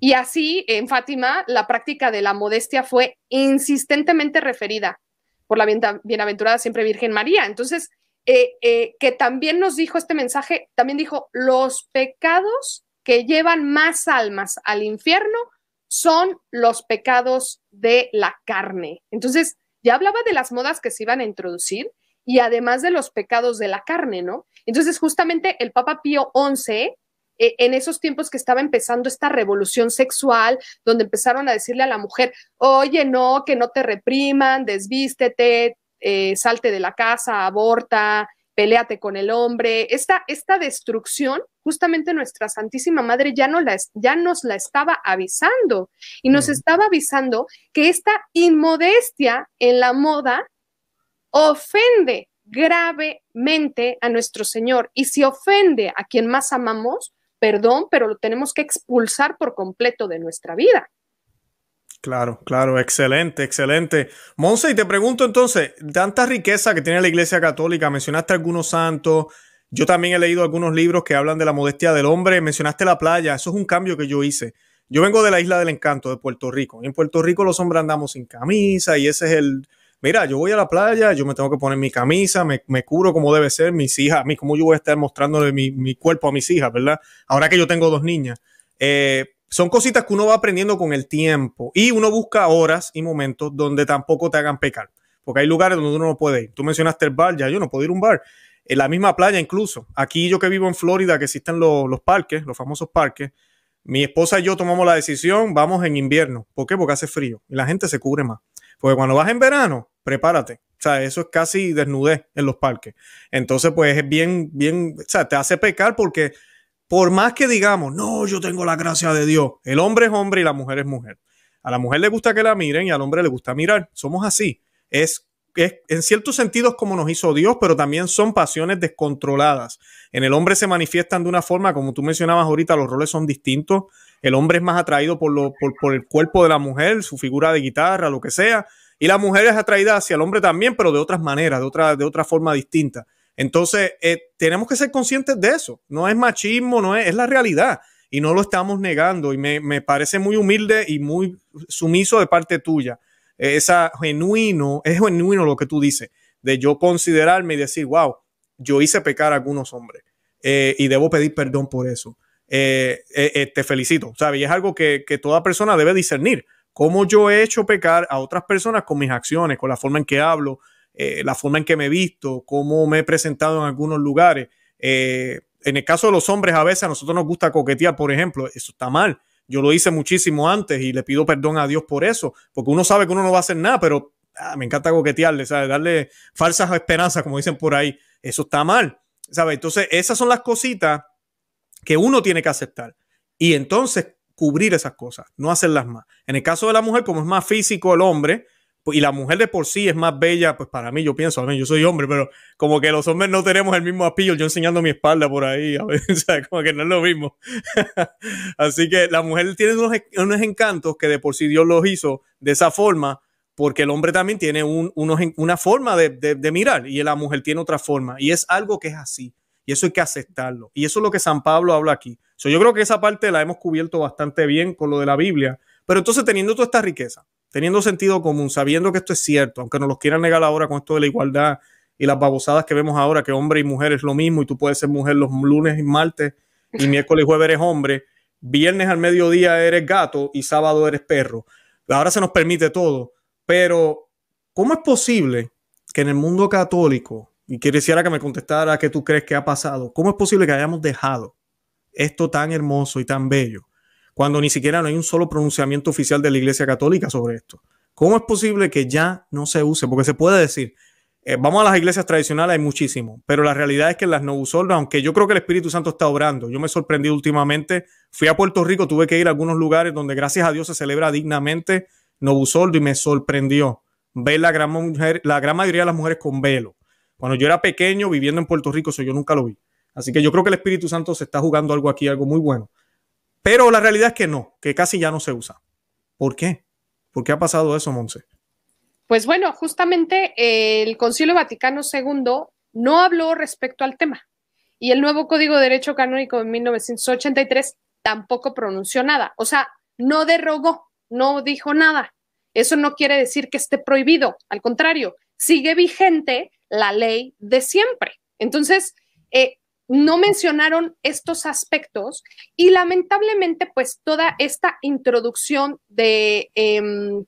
[SPEAKER 2] Y así, en Fátima, la práctica de la modestia fue insistentemente referida por la bienaventurada siempre Virgen María. Entonces, eh, eh, que también nos dijo este mensaje, también dijo, los pecados que llevan más almas al infierno son los pecados de la carne. Entonces, ya hablaba de las modas que se iban a introducir y además de los pecados de la carne, ¿no? Entonces, justamente el Papa Pío XI e, en esos tiempos que estaba empezando esta revolución sexual, donde empezaron a decirle a la mujer, oye, no, que no te repriman, desvístete, eh, salte de la casa, aborta, peleate con el hombre. Esta, esta destrucción, justamente nuestra Santísima Madre ya, no ya nos la estaba avisando y nos estaba avisando que esta inmodestia en la moda ofende gravemente a nuestro Señor. Y si ofende a quien más amamos, perdón, pero lo tenemos que expulsar por completo de nuestra vida.
[SPEAKER 1] Claro, claro, excelente, excelente. Monse, y te pregunto entonces, tanta riqueza que tiene la Iglesia Católica, mencionaste algunos santos, yo también he leído algunos libros que hablan de la modestia del hombre, mencionaste la playa, eso es un cambio que yo hice. Yo vengo de la Isla del Encanto, de Puerto Rico. En Puerto Rico los hombres andamos sin camisa y ese es el, mira, yo voy a la playa, yo me tengo que poner mi camisa, me, curo como debe ser, mis hijas, a mí, cómo yo voy a estar mostrándole mi, mi cuerpo a mis hijas, ¿verdad? Ahora que yo tengo dos niñas. Eh, son cositas que uno va aprendiendo con el tiempo y uno busca horas y momentos donde tampoco te hagan pecar, porque hay lugares donde uno no puede ir. Tú mencionaste el bar, ya yo no puedo ir a un bar. En la misma playa incluso. Aquí yo que vivo en Florida, que existen los, los parques, los famosos parques, mi esposa y yo tomamos la decisión, vamos en invierno. ¿Por qué? Porque hace frío y la gente se cubre más. Porque cuando vas en verano, prepárate. O sea, eso es casi desnudez en los parques. Entonces, pues es bien, bien, o sea, te hace pecar porque por más que digamos, no, yo tengo la gracia de Dios, el hombre es hombre y la mujer es mujer. A la mujer le gusta que la miren y al hombre le gusta mirar. Somos así. Es, es en ciertos sentidos como nos hizo Dios, pero también son pasiones descontroladas. En el hombre se manifiestan de una forma, como tú mencionabas ahorita, los roles son distintos. El hombre es más atraído por, lo, por, por el cuerpo de la mujer, su figura de guitarra, lo que sea y la mujer es atraída hacia el hombre también, pero de otras maneras, de otra, de otra forma distinta. Entonces, eh, tenemos que ser conscientes de eso. No es machismo, no es, la realidad. Y no lo estamos negando. Y me, parece muy humilde y muy sumiso de parte tuya. Eh, esa genuino, es genuino lo que tú dices, de yo considerarme y decir, wow, yo hice pecar a algunos hombres. Eh, y debo pedir perdón por eso. te felicito. ¿sabes? es algo que toda persona debe discernir cómo yo he hecho pecar a otras personas con mis acciones, con la forma en que hablo, eh, la forma en que me he visto, cómo me he presentado en algunos lugares. Eh, en el caso de los hombres, a veces a nosotros nos gusta coquetear, por ejemplo, eso está mal. Yo lo hice muchísimo antes y le pido perdón a Dios por eso, porque uno sabe que uno no va a hacer nada, pero ah, me encanta coquetearle, ¿sabes? darle falsas esperanzas, como dicen por ahí. Eso está mal, ¿sabes? Entonces, esas son las cositas que uno tiene que aceptar. Y entonces, cubrir esas cosas, no hacerlas más. En el caso de la mujer, como es más físico el hombre, pues, y la mujer de por sí es más bella, pues para mí, yo pienso, a mí, yo soy hombre, pero como que los hombres no tenemos el mismo apillo, yo enseñando mi espalda por ahí, a *laughs* como que no es lo mismo. *laughs* Así que la mujer tiene unos, unos, encantos que de por sí Dios los hizo de esa forma, porque el hombre también tiene una forma de, de mirar y la mujer tiene otra forma, y es algo que es así, y eso hay que aceptarlo. Y eso es lo que San Pablo habla aquí yo creo que esa parte la hemos cubierto bastante bien con lo de la Biblia. Pero entonces, teniendo toda esta riqueza, teniendo sentido común, sabiendo que esto es cierto, aunque nos lo quieran negar ahora con esto de la igualdad y las babosadas que vemos ahora, que hombre y mujer es lo mismo y tú puedes ser mujer los lunes y martes y miércoles y jueves eres hombre, viernes al mediodía eres gato y sábado eres perro. Ahora se nos permite todo, pero ¿cómo es posible que en el mundo católico, y quisiera que me contestara qué tú crees que ha pasado, ¿cómo es posible que hayamos dejado esto tan hermoso y tan bello, cuando ni siquiera no hay un solo pronunciamiento oficial de la Iglesia Católica sobre esto? ¿Cómo es posible que ya no se use? Porque se puede decir, eh, vamos a las iglesias tradicionales, hay muchísimo, pero la realidad es que en las no aunque yo creo que el Espíritu Santo está obrando, yo me sorprendí últimamente, fui a Puerto Rico, tuve que ir a algunos lugares donde gracias a Dios se celebra dignamente Novusordo y me sorprendió ver la gran, mujer, la gran mayoría de las mujeres con velo. Cuando yo era pequeño viviendo en Puerto Rico, eso yo nunca lo vi. Así que yo creo que el Espíritu Santo se está jugando algo aquí, algo muy bueno. Pero la realidad es que no, que casi ya no se usa. ¿Por qué? ¿Por qué ha pasado eso, Monse?
[SPEAKER 2] Pues bueno, justamente eh, el Concilio Vaticano II no habló respecto al tema y el nuevo Código de Derecho Canónico de 1983 tampoco pronunció nada, o sea, no derogó, no dijo nada. Eso no quiere decir que esté prohibido, al contrario, sigue vigente la ley de siempre. Entonces, eh, no mencionaron estos aspectos y lamentablemente pues toda esta introducción de em,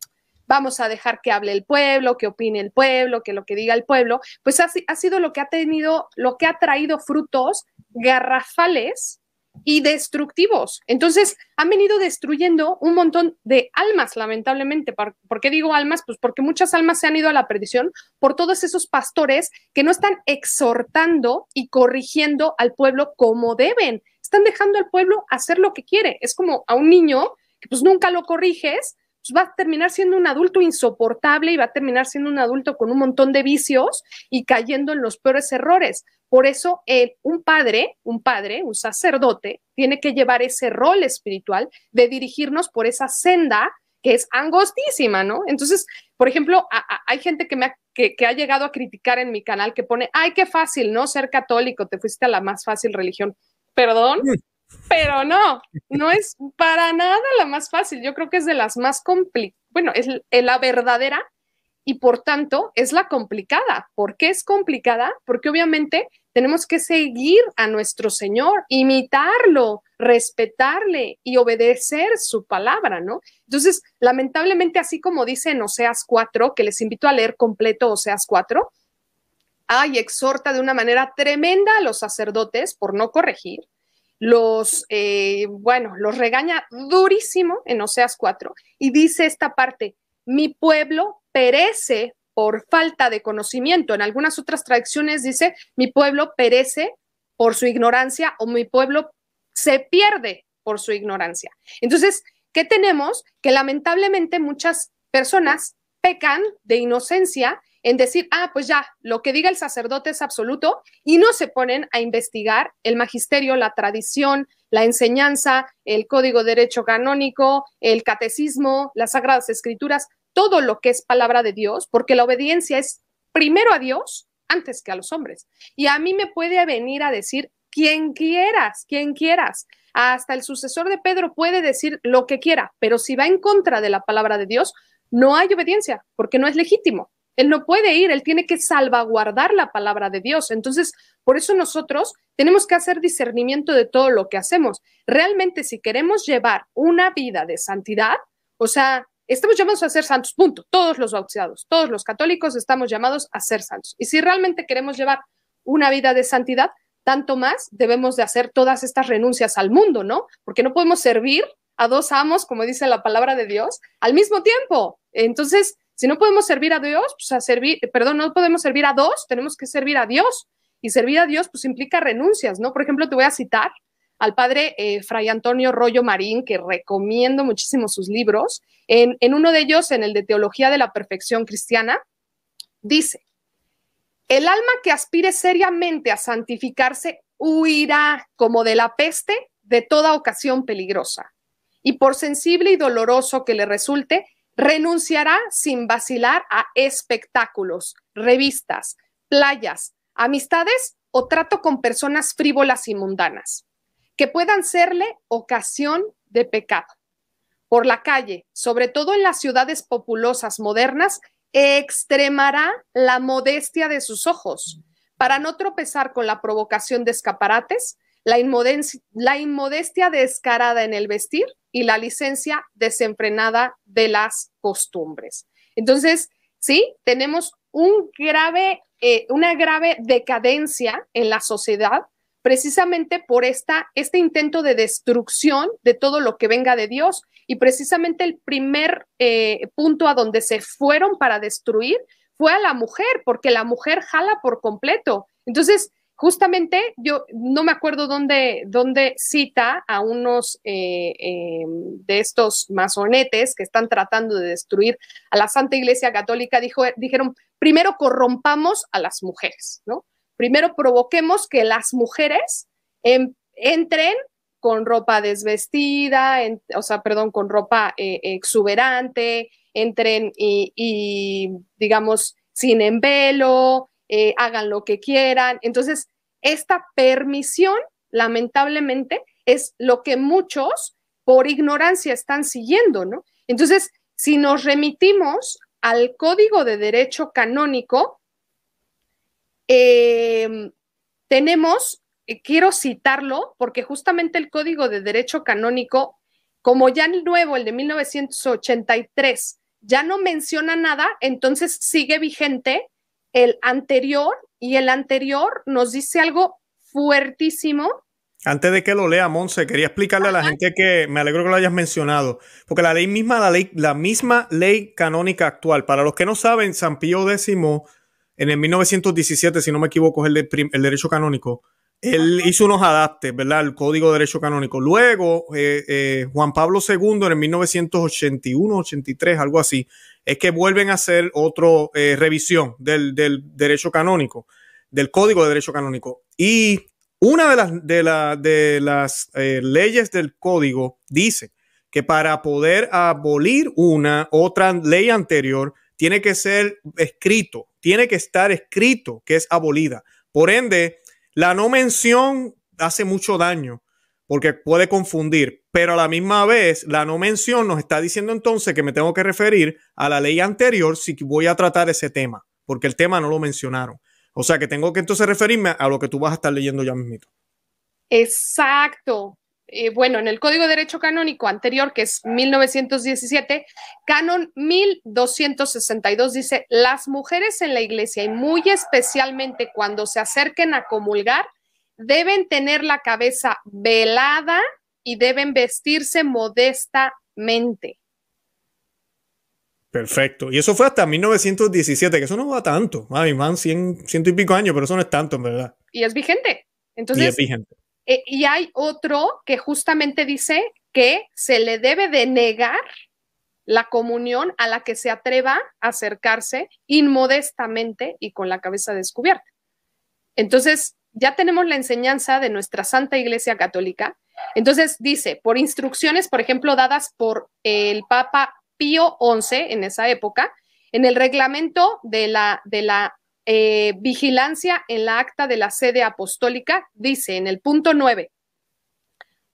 [SPEAKER 2] vamos a dejar que hable el pueblo, que opine el pueblo, que lo que diga el pueblo, pues ha, ha sido lo que ha tenido, lo que ha traído frutos garrafales y destructivos. Entonces, han venido destruyendo un montón de almas, lamentablemente. ¿Por qué digo almas? Pues porque muchas almas se han ido a la perdición por todos esos pastores que no están exhortando y corrigiendo al pueblo como deben. Están dejando al pueblo hacer lo que quiere. Es como a un niño que pues nunca lo corriges, pues, va a terminar siendo un adulto insoportable y va a terminar siendo un adulto con un montón de vicios y cayendo en los peores errores. Por eso eh, un padre, un padre, un sacerdote, tiene que llevar ese rol espiritual de dirigirnos por esa senda que es angostísima, ¿no? Entonces, por ejemplo, hay gente que me ha, que ha llegado a criticar en mi canal que pone, ay, qué fácil, ¿no? Ser católico, te fuiste a la más fácil religión. Perdón, pero no, no es para nada la más fácil. Yo creo que es de las más complicadas. Bueno, es la verdadera y por tanto es la complicada. ¿Por qué es complicada? Porque obviamente tenemos que seguir a nuestro Señor, imitarlo, respetarle y obedecer su palabra, ¿no? Entonces, lamentablemente, así como dice en Oseas 4, que les invito a leer completo Oseas 4, ay, exhorta de una manera tremenda a los sacerdotes por no corregir, los, eh, bueno, los regaña durísimo en Oseas 4 y dice esta parte, mi pueblo perece por falta de conocimiento. En algunas otras tradiciones dice, mi pueblo perece por su ignorancia o mi pueblo se pierde por su ignorancia. Entonces, ¿qué tenemos? Que lamentablemente muchas personas pecan de inocencia en decir, ah, pues ya, lo que diga el sacerdote es absoluto, y no se ponen a investigar el magisterio, la tradición, la enseñanza, el código derecho canónico, el catecismo, las sagradas escrituras, todo lo que es palabra de Dios, porque la obediencia es primero a Dios antes que a los hombres. Y a mí me puede venir a decir quien quieras, quien quieras. Hasta el sucesor de Pedro puede decir lo que quiera, pero si va en contra de la palabra de Dios, no hay obediencia, porque no es legítimo. Él no puede ir, él tiene que salvaguardar la palabra de Dios. Entonces, por eso nosotros tenemos que hacer discernimiento de todo lo que hacemos. Realmente, si queremos llevar una vida de santidad, o sea, estamos llamados a ser santos, punto. Todos los bautizados, todos los católicos estamos llamados a ser santos. Y si realmente queremos llevar una vida de santidad, tanto más debemos de hacer todas estas renuncias al mundo, ¿no? Porque no podemos servir a dos amos, como dice la palabra de Dios, al mismo tiempo. Entonces, si no podemos servir a Dios, pues a servir, perdón, no podemos servir a dos, tenemos que servir a Dios. Y servir a Dios, pues implica renuncias, ¿no? Por ejemplo, te voy a citar al padre eh, Fray Antonio Rollo Marín, que recomiendo muchísimo sus libros. en uno de ellos, en el de Teología de la Perfección Cristiana, dice, el alma que aspire seriamente a santificarse huirá como de la peste de toda ocasión peligrosa. Y por sensible y doloroso que le resulte, Renunciará sin vacilar a espectáculos, revistas, playas, amistades o trato con personas frívolas y mundanas, que puedan serle ocasión de pecado. Por la calle, sobre todo en las ciudades populosas modernas, extremará la modestia de sus ojos para no tropezar con la provocación de escaparates, la, inmodestia descarada en el vestir y la licencia desenfrenada de las costumbres. Entonces, sí, tenemos un grave, eh, una grave decadencia en la sociedad precisamente por esta, este intento de destrucción de todo lo que venga de Dios y precisamente el primer eh, punto a donde se fueron para destruir fue a la mujer, porque la mujer jala por completo. Entonces, Justamente yo no me acuerdo dónde, dónde cita a unos eh, eh, de estos masonetes que están tratando de destruir a la Santa Iglesia Católica, dijeron, primero corrompamos a las mujeres, ¿no? Primero provoquemos que las mujeres entren con ropa desvestida, o sea, perdón, con ropa eh, exuberante, entren y, y digamos, sin envelo, eh, hagan lo que quieran. Entonces, esta permisión, lamentablemente, es lo que muchos por ignorancia están siguiendo, ¿no? Entonces, si nos remitimos al Código de Derecho Canónico, em, tenemos, eh, quiero citarlo, porque justamente el Código de Derecho Canónico, como ya el nuevo, el de 1983, ya no menciona nada, entonces sigue vigente el anterior y el anterior nos dice algo fuertísimo.
[SPEAKER 1] Antes de que lo lea, Monse, quería explicarle a la gente que me alegro que lo hayas mencionado, porque la ley misma, la, ley, la misma ley canónica actual, para los que no saben, San Pío X, en el 1917, si no me equivoco, es el, derecho canónico, él hizo unos adaptes, ¿verdad? El Código de Derecho Canónico. Luego, eh, eh, Juan Pablo II, en el 1981, 83, algo así, es que vuelven a hacer otra eh, revisión del, derecho canónico, del código de derecho canónico. Y una de las, de, las eh, leyes del código dice que para poder abolir una otra ley anterior, tiene que ser escrito, tiene que estar escrito que es abolida. Por ende, la no mención hace mucho daño porque puede confundir pero a la misma vez la no mención nos está diciendo entonces que me tengo que referir a la ley anterior si voy a tratar ese tema, porque el tema no lo mencionaron. O sea que tengo que entonces referirme a lo que tú vas a estar leyendo ya mismito.
[SPEAKER 2] Exacto. Eh, bueno, en el Código de Derecho Canónico anterior, que es 1917, Canon 1262 dice, las mujeres en la iglesia y muy especialmente cuando se acerquen a comulgar, deben tener la cabeza velada y deben vestirse modestamente.
[SPEAKER 1] Perfecto. Y eso fue hasta 1917, que eso no va tanto. Ay, man, ciento y pico años, pero eso no es tanto, en verdad.
[SPEAKER 2] Y es vigente. Entonces, y es vigente. Eh, y hay otro que justamente dice que se le debe denegar negar la comunión a la que se atreva a acercarse inmodestamente y con la cabeza descubierta. Entonces, ya tenemos la enseñanza de nuestra Santa Iglesia Católica entonces dice, por instrucciones, por ejemplo, dadas por el Papa Pío XI en esa época, en el reglamento de la, eh, vigilancia en la acta de la sede apostólica, dice en el punto 9,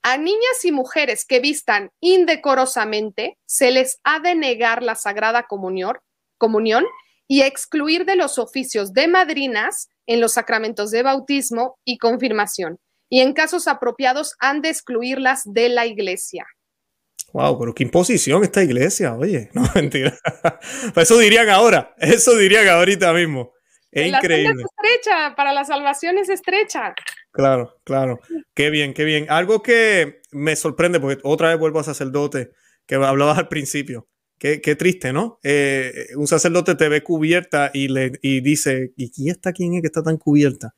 [SPEAKER 2] a niñas y mujeres que vistan indecorosamente se les ha de negar la sagrada comunión y excluir de los oficios de madrinas en los sacramentos de bautismo y confirmación y en casos apropiados han de excluirlas de la iglesia.
[SPEAKER 1] Wow, pero qué imposición esta iglesia, oye, *laughs* no mentira. eso dirían ahora, eso dirían ahorita mismo. Es increíble.
[SPEAKER 2] para la salvación es estrecha.
[SPEAKER 1] Claro, claro. Qué bien, qué bien. Algo que me sorprende, porque otra vez vuelvo a sacerdote que hablabas al principio. Qué, triste, ¿no? Eh, un sacerdote te ve cubierta y, le, dice, ¿y quién está quién es que está tan cubierta?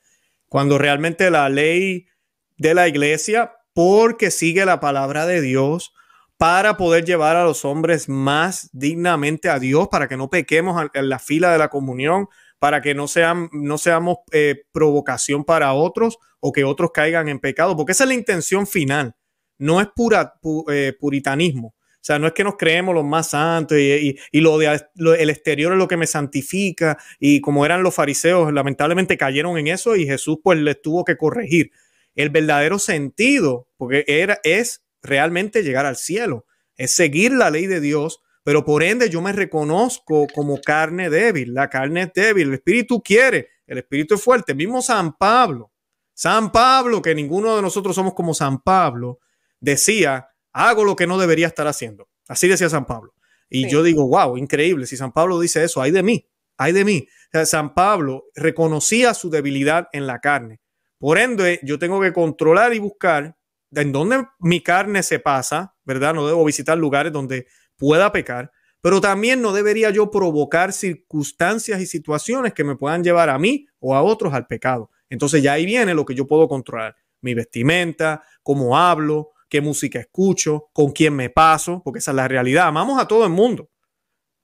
[SPEAKER 1] Cuando realmente la ley de la iglesia porque sigue la palabra de Dios para poder llevar a los hombres más dignamente a Dios, para que no pequemos en la fila de la comunión, para que no, sean, no seamos eh, provocación para otros o que otros caigan en pecado, porque esa es la intención final, no es pura, eh, puritanismo. O sea, no es que nos creemos los más santos y, lo de el exterior es lo que me santifica y como eran los fariseos, lamentablemente cayeron en eso y Jesús pues les tuvo que corregir el verdadero sentido, porque era, es realmente llegar al cielo, es seguir la ley de Dios, pero por ende yo me reconozco como carne débil, la carne es débil, el espíritu quiere, el espíritu es fuerte, mismo San Pablo, San Pablo, que ninguno de nosotros somos como San Pablo, decía, hago lo que no debería estar haciendo, así decía San Pablo. Y yo digo, wow, increíble, si San Pablo dice eso, hay de mí, hay de mí. San Pablo reconocía su debilidad en la carne por ende, yo tengo que controlar y buscar en dónde mi carne se pasa, ¿verdad? No debo visitar lugares donde pueda pecar, pero también no debería yo provocar circunstancias y situaciones que me puedan llevar a mí o a otros al pecado. Entonces ya ahí viene lo que yo puedo controlar, mi vestimenta, cómo hablo, qué música escucho, con quién me paso, porque esa es la realidad. Amamos a todo el mundo,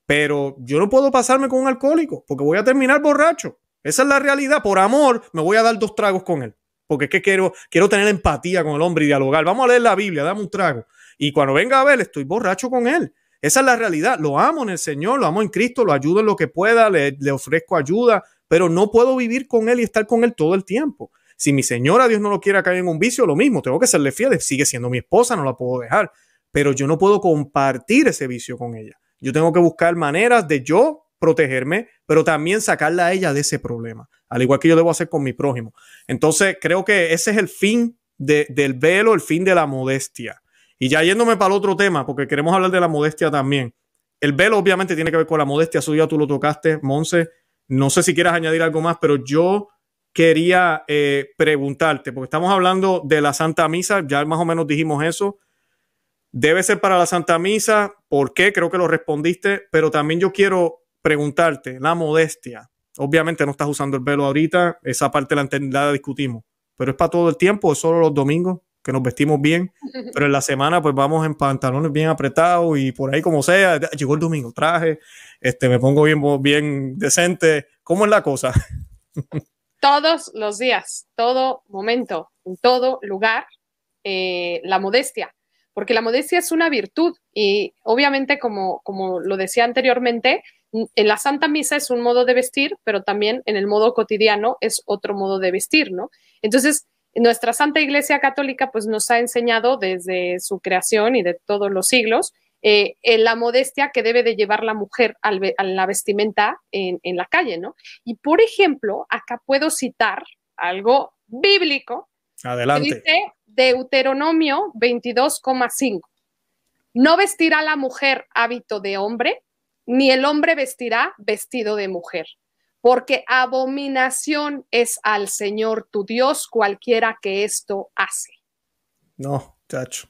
[SPEAKER 1] pero yo no puedo pasarme con un alcohólico porque voy a terminar borracho. Esa es la realidad. Por amor, me voy a dar dos tragos con él. Porque es que quiero, quiero tener empatía con el hombre y dialogar. Vamos a leer la Biblia, dame un trago. Y cuando venga a ver, estoy borracho con él. Esa es la realidad. Lo amo en el Señor, lo amo en Cristo, lo ayudo en lo que pueda, le, ofrezco ayuda, pero no puedo vivir con él y estar con él todo el tiempo. Si mi señora, Dios no lo quiera caer en un vicio, lo mismo, tengo que serle fiel, sigue siendo mi esposa, no la puedo dejar, pero yo no puedo compartir ese vicio con ella. Yo tengo que buscar maneras de yo protegerme, pero también sacarla a ella de ese problema, al igual que yo debo hacer con mi prójimo. Entonces, creo que ese es el fin del velo, el fin de la modestia. Y ya yéndome para el otro tema, porque queremos hablar de la modestia también. El velo obviamente tiene que ver con la modestia, eso tú lo tocaste, Monse. No sé si quieras añadir algo más, pero yo quería eh, preguntarte, porque estamos hablando de la Santa Misa, ya más o menos dijimos eso. Debe ser para la Santa Misa, ¿por qué? Creo que lo respondiste, pero también yo quiero preguntarte, la modestia. Obviamente no estás usando el velo ahorita, esa parte la, la discutimos, pero es para todo el tiempo, es solo los domingos que nos vestimos bien, *laughs* pero en la semana pues vamos en pantalones bien apretados y por ahí como sea, llegó el domingo, traje, este, me pongo bien, bien decente. ¿Cómo es la cosa?
[SPEAKER 2] *laughs* Todos los días, todo momento, en todo lugar, eh, la modestia, porque la modestia es una virtud y obviamente como, como lo decía anteriormente, en la Santa Misa es un modo de vestir, pero también en el modo cotidiano es otro modo de vestir, ¿no? Entonces, nuestra Santa Iglesia Católica pues nos ha enseñado desde su creación y de todos los siglos eh, eh, la modestia que debe de llevar la mujer a la vestimenta en, la calle, ¿no? Y por ejemplo, acá puedo citar algo bíblico. Adelante. dice Deuteronomio 22,5. No vestirá la mujer hábito de hombre, ni el hombre vestirá vestido de mujer, porque abominación es al Señor tu Dios cualquiera que esto hace.
[SPEAKER 1] No, chacho.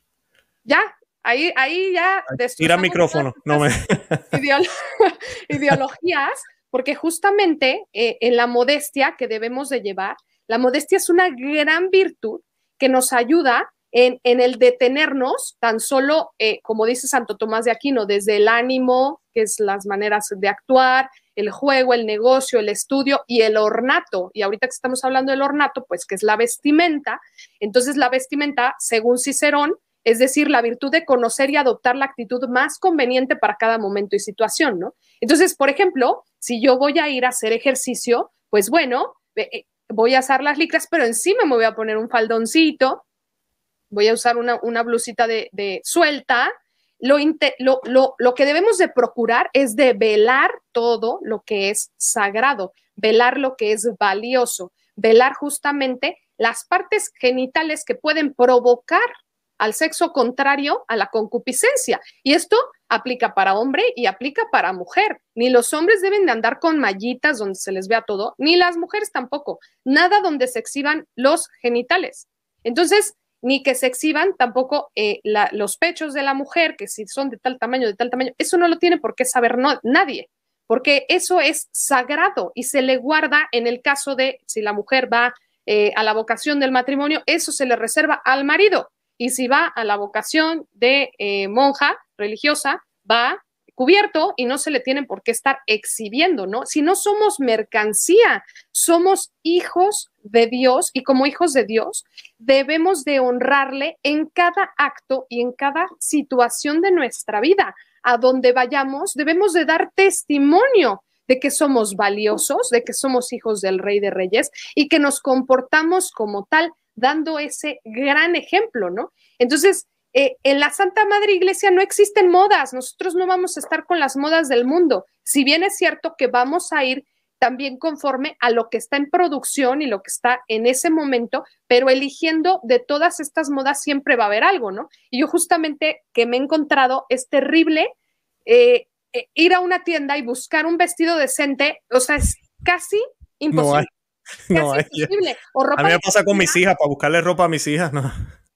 [SPEAKER 2] Ya, ahí, ahí ya. Tira micrófono,
[SPEAKER 1] no me. *laughs*
[SPEAKER 2] *laughs* ideologías, porque justamente eh, en la modestia que debemos de llevar, la modestia es una gran virtud que nos ayuda en, el detenernos, tan solo, eh, como dice Santo Tomás de Aquino, desde el ánimo, que es las maneras de actuar, el juego, el negocio, el estudio y el ornato. Y ahorita que estamos hablando del ornato, pues que es la vestimenta. Entonces la vestimenta, según Cicerón, es decir, la virtud de conocer y adoptar la actitud más conveniente para cada momento y situación, ¿no? Entonces, por ejemplo, si yo voy a ir a hacer ejercicio, pues bueno, eh, eh, voy a usar las licras, pero encima me voy a poner un faldoncito, voy a usar una, blusita de, suelta, lo, lo, lo, que debemos de procurar es de velar todo lo que es sagrado, velar lo que es valioso, velar justamente las partes genitales que pueden provocar al sexo contrario a la concupiscencia. Y esto aplica para hombre y aplica para mujer. Ni los hombres deben de andar con mallitas donde se les vea todo, ni las mujeres tampoco. Nada donde se exhiban los genitales. Entonces, ni que se exhiban tampoco eh, los pechos de la mujer, que si son de tal tamaño, de tal tamaño, eso no lo tiene por qué saber no, nadie, porque eso es sagrado y se le guarda en el caso de si la mujer va eh, a la vocación del matrimonio, eso se le reserva al marido. Y si va a la vocación de eh, monja religiosa, va cubierto y no se le tienen por qué estar exhibiendo, ¿no? Si no somos mercancía, somos hijos de Dios y como hijos de Dios debemos de honrarle en cada acto y en cada situación de nuestra vida. A donde vayamos, debemos de dar testimonio de que somos valiosos, de que somos hijos del Rey de Reyes y que nos comportamos como tal, dando ese gran ejemplo, ¿no? Entonces, eh, en la Santa Madre Iglesia no existen modas, nosotros no vamos a estar con las modas del mundo, si bien es cierto que vamos a ir también conforme a lo que está en producción y lo que está en ese momento, pero eligiendo de todas estas modas siempre va a haber algo, ¿no? Y yo justamente que me he encontrado es terrible eh, eh, ir a una tienda y buscar un vestido decente, o sea, es casi imposible.
[SPEAKER 1] No hay. imposible.
[SPEAKER 2] *laughs* a mí me pasa con
[SPEAKER 1] mis hijas, para buscarle ropa a mis hijas, ¿no?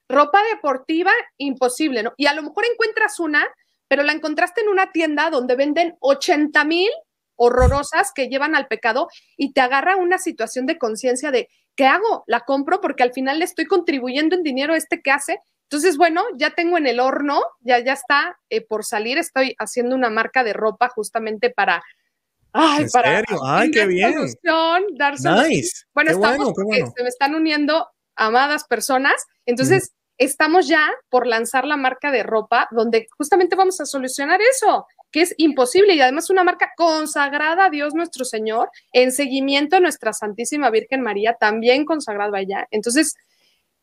[SPEAKER 2] ropa deportiva, imposible, ¿no? Y a lo mejor encuentras una, pero la encontraste en una tienda donde venden 80 mil horrorosas que llevan al pecado y te agarra una situación de conciencia de, ¿qué hago? La compro porque al final le estoy contribuyendo en dinero a este que hace. Entonces, bueno, ya tengo en el horno, ya, ya está eh, por salir, estoy haciendo una marca de ropa justamente para...
[SPEAKER 1] Ay, ¿En serio? Ay, qué bien.
[SPEAKER 2] Bueno, estamos, se me están uniendo amadas personas. Entonces, estamos ya por lanzar la marca de ropa donde justamente vamos a solucionar eso que es imposible y además una marca consagrada a Dios nuestro Señor, en seguimiento a nuestra Santísima Virgen María, también consagrada allá, Entonces,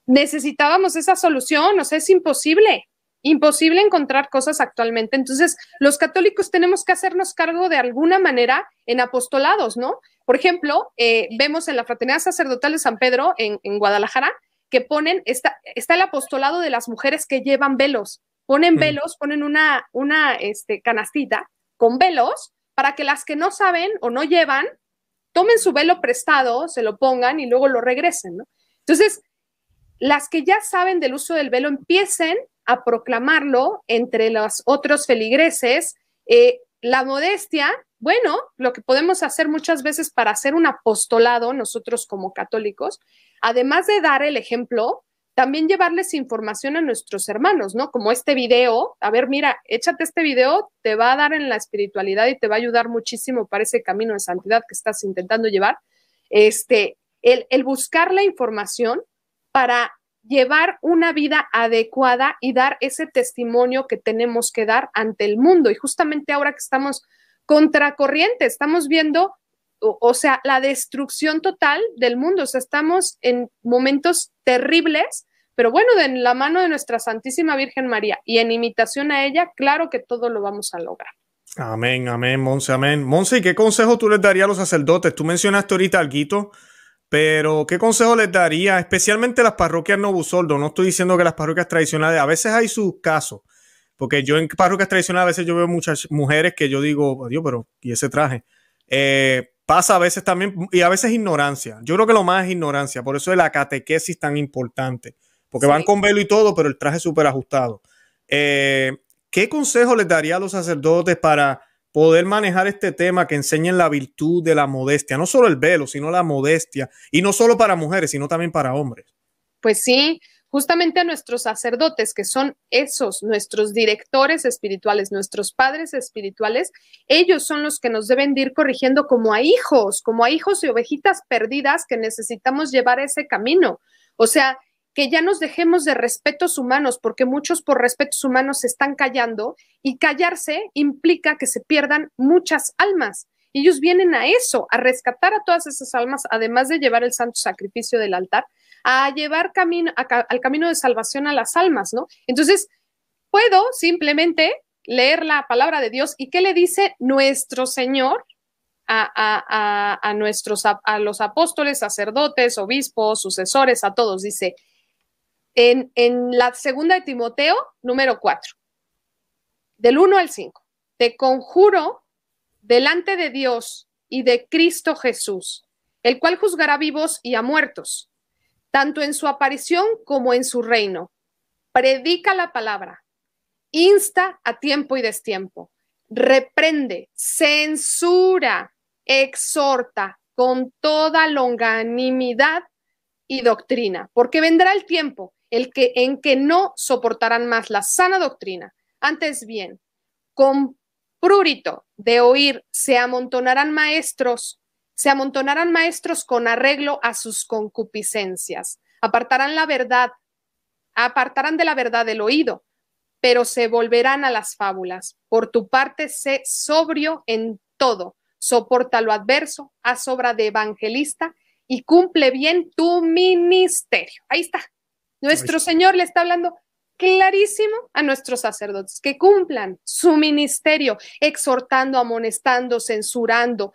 [SPEAKER 2] necesitábamos esa solución, o sea, es imposible, imposible encontrar cosas actualmente. Entonces, los católicos tenemos que hacernos cargo de alguna manera en apostolados, ¿no? Por ejemplo, eh, vemos en la Fraternidad Sacerdotal de San Pedro, en, Guadalajara, que ponen, está, está, el apostolado de las mujeres que llevan velos. Ponen mm. velos, ponen una, una este, canastita con velos para que las que no saben o no llevan, tomen su velo prestado, se lo pongan y luego lo regresen. Entonces, las que ya saben del uso del velo empiecen a proclamarlo entre los otros feligreses. Eh, la modestia bueno, lo que podemos hacer muchas veces para hacer un apostolado nosotros como católicos, además de dar el ejemplo, también llevarles información a nuestros hermanos, ¿no? Como este video, a ver, mira, échate este video, te va a dar en la espiritualidad y te va a ayudar muchísimo para ese camino de santidad que estás intentando llevar. Este, el, el buscar la información para llevar una vida adecuada y dar ese testimonio que tenemos que dar ante el mundo. Y justamente ahora que estamos contracorriente, estamos viendo, o, sea, la destrucción total del mundo, o sea, estamos en momentos terribles, pero bueno, de la mano de nuestra Santísima Virgen María y en imitación a ella, claro que todo lo vamos
[SPEAKER 1] a lograr. Amén, amén, Monse, amén. Monse, ¿y qué consejo tú les darías a los sacerdotes? Tú mencionaste ahorita algo, pero ¿qué consejo les daría, especialmente las parroquias no busoldo? No estoy diciendo que las parroquias tradicionales, a veces hay sus casos, porque yo en parroquias tradicionales a veces yo veo muchas mujeres que yo digo, oh, Dios, pero ¿y ese traje? Eh, pasa a veces también, y a veces ignorancia. Yo creo que lo más es ignorancia, por eso es la catequesis tan importante. Porque van con velo y todo, pero el traje es súper ajustado. Eh, ¿Qué consejo les daría a los sacerdotes para poder manejar este tema que enseñen la virtud de la modestia? No solo el velo, sino la modestia. Y no solo para mujeres, sino también para hombres.
[SPEAKER 2] Pues sí, justamente a nuestros sacerdotes, que son esos, nuestros directores espirituales, nuestros padres espirituales, ellos son los que nos deben ir corrigiendo como a hijos, como a hijos y ovejitas perdidas que necesitamos llevar ese camino. O sea, que ya nos dejemos de respetos humanos, porque muchos por respetos humanos se están callando y callarse implica que se pierdan muchas almas. Ellos vienen a eso, a rescatar a todas esas almas, además de llevar el santo sacrificio del altar, a llevar camino, al camino de salvación a las almas, ¿no? Entonces, puedo simplemente leer la palabra de Dios y qué le dice nuestro Señor a, nuestros a, los apóstoles, sacerdotes, obispos, sucesores, a todos. Dice en, en la segunda de Timoteo, número 4, del 1 al 5, te conjuro delante de Dios y de Cristo Jesús, el cual juzgará vivos y a muertos tanto en su aparición como en su reino. Predica la palabra, insta a tiempo y destiempo, reprende, censura, exhorta con toda longanimidad y doctrina, porque vendrá el tiempo el que, en que no soportarán más la sana doctrina. Antes bien, con prurito de oír se amontonarán maestros se amontonarán maestros con arreglo a sus concupiscencias, apartarán la verdad, apartarán de la verdad el oído, pero se volverán a las fábulas. Por tu parte, sé sobrio en todo, soporta lo adverso, haz obra de evangelista y cumple bien tu ministerio. Ahí está. Nuestro Señor le está hablando clarísimo a nuestros sacerdotes, que cumplan su ministerio, exhortando, amonestando, censurando,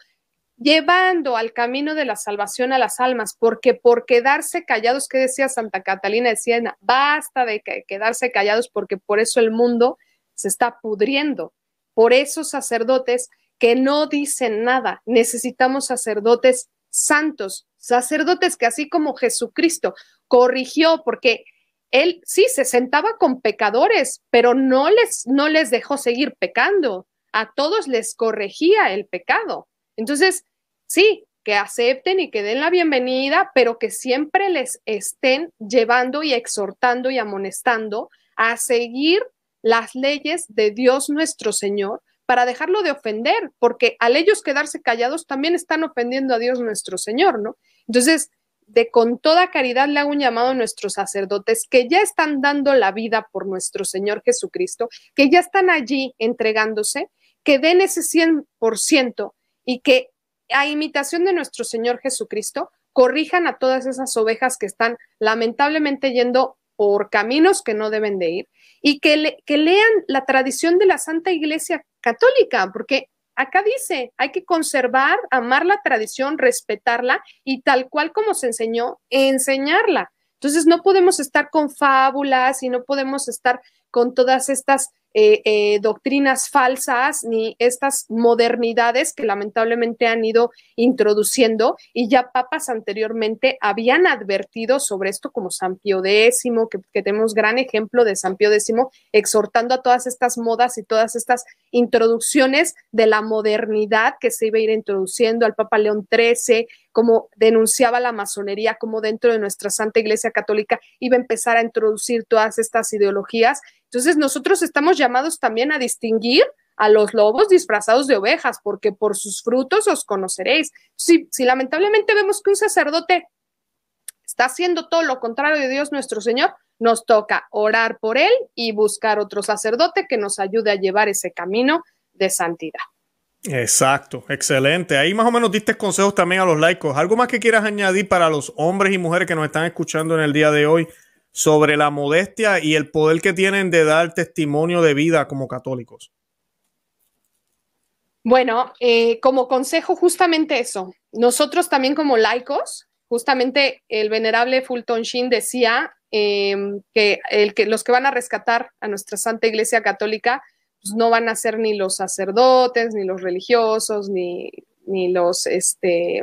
[SPEAKER 2] llevando al camino de la salvación a las almas, porque por quedarse callados, que decía Santa Catalina de Siena, basta de quedarse callados porque por eso el mundo se está pudriendo, por esos sacerdotes que no dicen nada, necesitamos sacerdotes santos, sacerdotes que así como Jesucristo corrigió, porque él sí se sentaba con pecadores, pero no les, no les dejó seguir pecando, a todos les corregía el pecado. Entonces, sí, que acepten y que den la bienvenida, pero que siempre les estén llevando y exhortando y amonestando a seguir las leyes de Dios nuestro Señor para dejarlo de ofender, porque al ellos quedarse callados también están ofendiendo a Dios nuestro Señor, ¿no? Entonces, de con toda caridad le hago un llamado a nuestros sacerdotes que ya están dando la vida por nuestro Señor Jesucristo, que ya están allí entregándose, que den ese 100% y que a imitación de nuestro Señor Jesucristo corrijan a todas esas ovejas que están lamentablemente yendo por caminos que no deben de ir y que, que lean la tradición de la Santa Iglesia Católica, porque acá dice, hay que conservar, amar la tradición, respetarla y tal cual como se enseñó, enseñarla. Entonces no podemos estar con fábulas y no podemos estar con todas estas eh, eh, doctrinas falsas ni estas modernidades que lamentablemente han ido introduciendo y ya papas anteriormente habían advertido sobre esto como San Pío X, que, que tenemos gran ejemplo de San Pío X exhortando a todas estas modas y todas estas introducciones de la modernidad que se iba a ir introduciendo al Papa León XIII, como denunciaba la masonería, como dentro de nuestra Santa Iglesia Católica iba a empezar a introducir todas estas ideologías. Entonces nosotros estamos llamados también a distinguir a los lobos disfrazados de ovejas, porque por sus frutos os conoceréis. Si, si lamentablemente vemos que un sacerdote está haciendo todo lo contrario de Dios nuestro Señor, nos toca orar por él y buscar otro sacerdote que nos ayude a llevar ese camino de santidad.
[SPEAKER 1] Exacto, excelente. Ahí más o menos diste consejos también a los laicos. ¿Algo más que quieras añadir para los hombres y mujeres que nos están escuchando en el día de hoy sobre la modestia y el poder que tienen de dar testimonio de vida como católicos?
[SPEAKER 2] Bueno, eh, como consejo justamente eso. Nosotros también como laicos, justamente el venerable Fulton Sheen decía eh, que los que van a rescatar a nuestra Santa Iglesia Católica pues, no van a ser ni los sacerdotes, ni los religiosos, ni, los, este,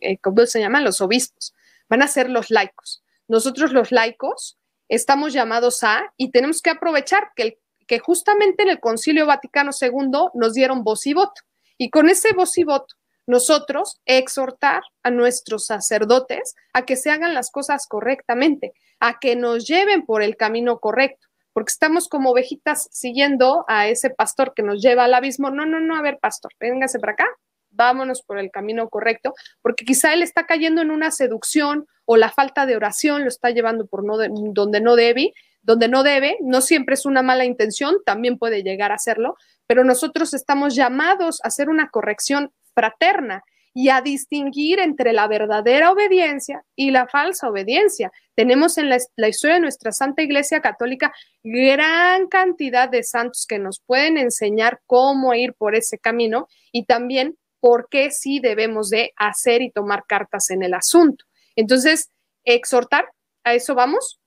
[SPEAKER 2] eh, ¿cómo se llaman? Los obispos. Van a ser los laicos. Nosotros los laicos estamos llamados a y tenemos que aprovechar que, que justamente en el Concilio Vaticano II nos dieron voz y voto. Y con ese voz y voto, nosotros exhortar a nuestros sacerdotes a que se hagan las cosas correctamente, a que nos lleven por el camino correcto porque estamos como ovejitas siguiendo a ese pastor que nos lleva al abismo. No, no, no, a ver, pastor, véngase para acá, vámonos por el camino correcto, porque quizá él está cayendo en una seducción o la falta de oración lo está llevando por donde no debe, donde no debe, no siempre es una mala intención, también puede llegar a serlo, pero nosotros estamos llamados a hacer una corrección fraterna y a distinguir entre la verdadera obediencia y la falsa obediencia. Tenemos en la, historia de nuestra Santa Iglesia Católica gran cantidad de santos que nos pueden enseñar cómo ir por ese camino y también por qué sí debemos de hacer y tomar cartas en el asunto. Entonces, exhortar, a eso vamos,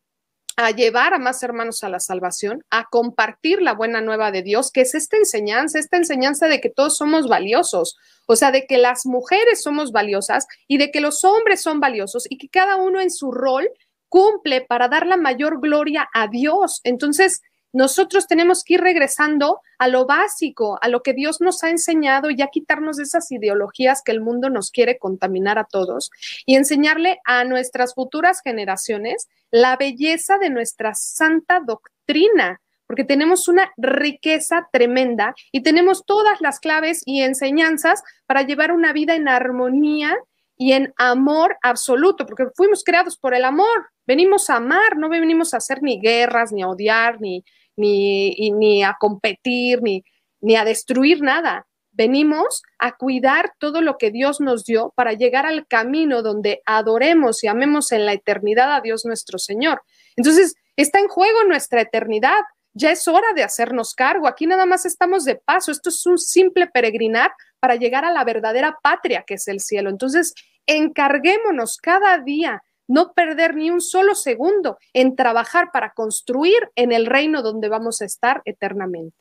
[SPEAKER 2] a llevar a más hermanos a la salvación, a compartir la buena nueva de Dios, que es esta enseñanza, esta enseñanza de que todos somos valiosos, o sea, de que las mujeres somos valiosas y de que los hombres son valiosos y que cada uno en su rol cumple para dar la mayor gloria a Dios. Entonces, nosotros tenemos que ir regresando a lo básico, a lo que Dios nos ha enseñado y a quitarnos esas ideologías que el mundo nos quiere contaminar a todos y enseñarle a nuestras futuras generaciones la belleza de nuestra santa doctrina, porque tenemos una riqueza tremenda y tenemos todas las claves y enseñanzas para llevar una vida en armonía y en amor absoluto, porque fuimos creados por el amor, venimos a amar, no venimos a hacer ni guerras, ni a odiar, ni, ni, ni a competir, ni, ni a destruir nada. Venimos a cuidar todo lo que Dios nos dio para llegar al camino donde adoremos y amemos en la eternidad a Dios nuestro Señor. Entonces, está en juego nuestra eternidad. Ya es hora de hacernos cargo. Aquí nada más estamos de paso. Esto es un simple peregrinar para llegar a la verdadera patria que es el cielo. Entonces, encarguémonos cada día no perder ni un solo segundo en trabajar para construir en el reino donde vamos a estar eternamente.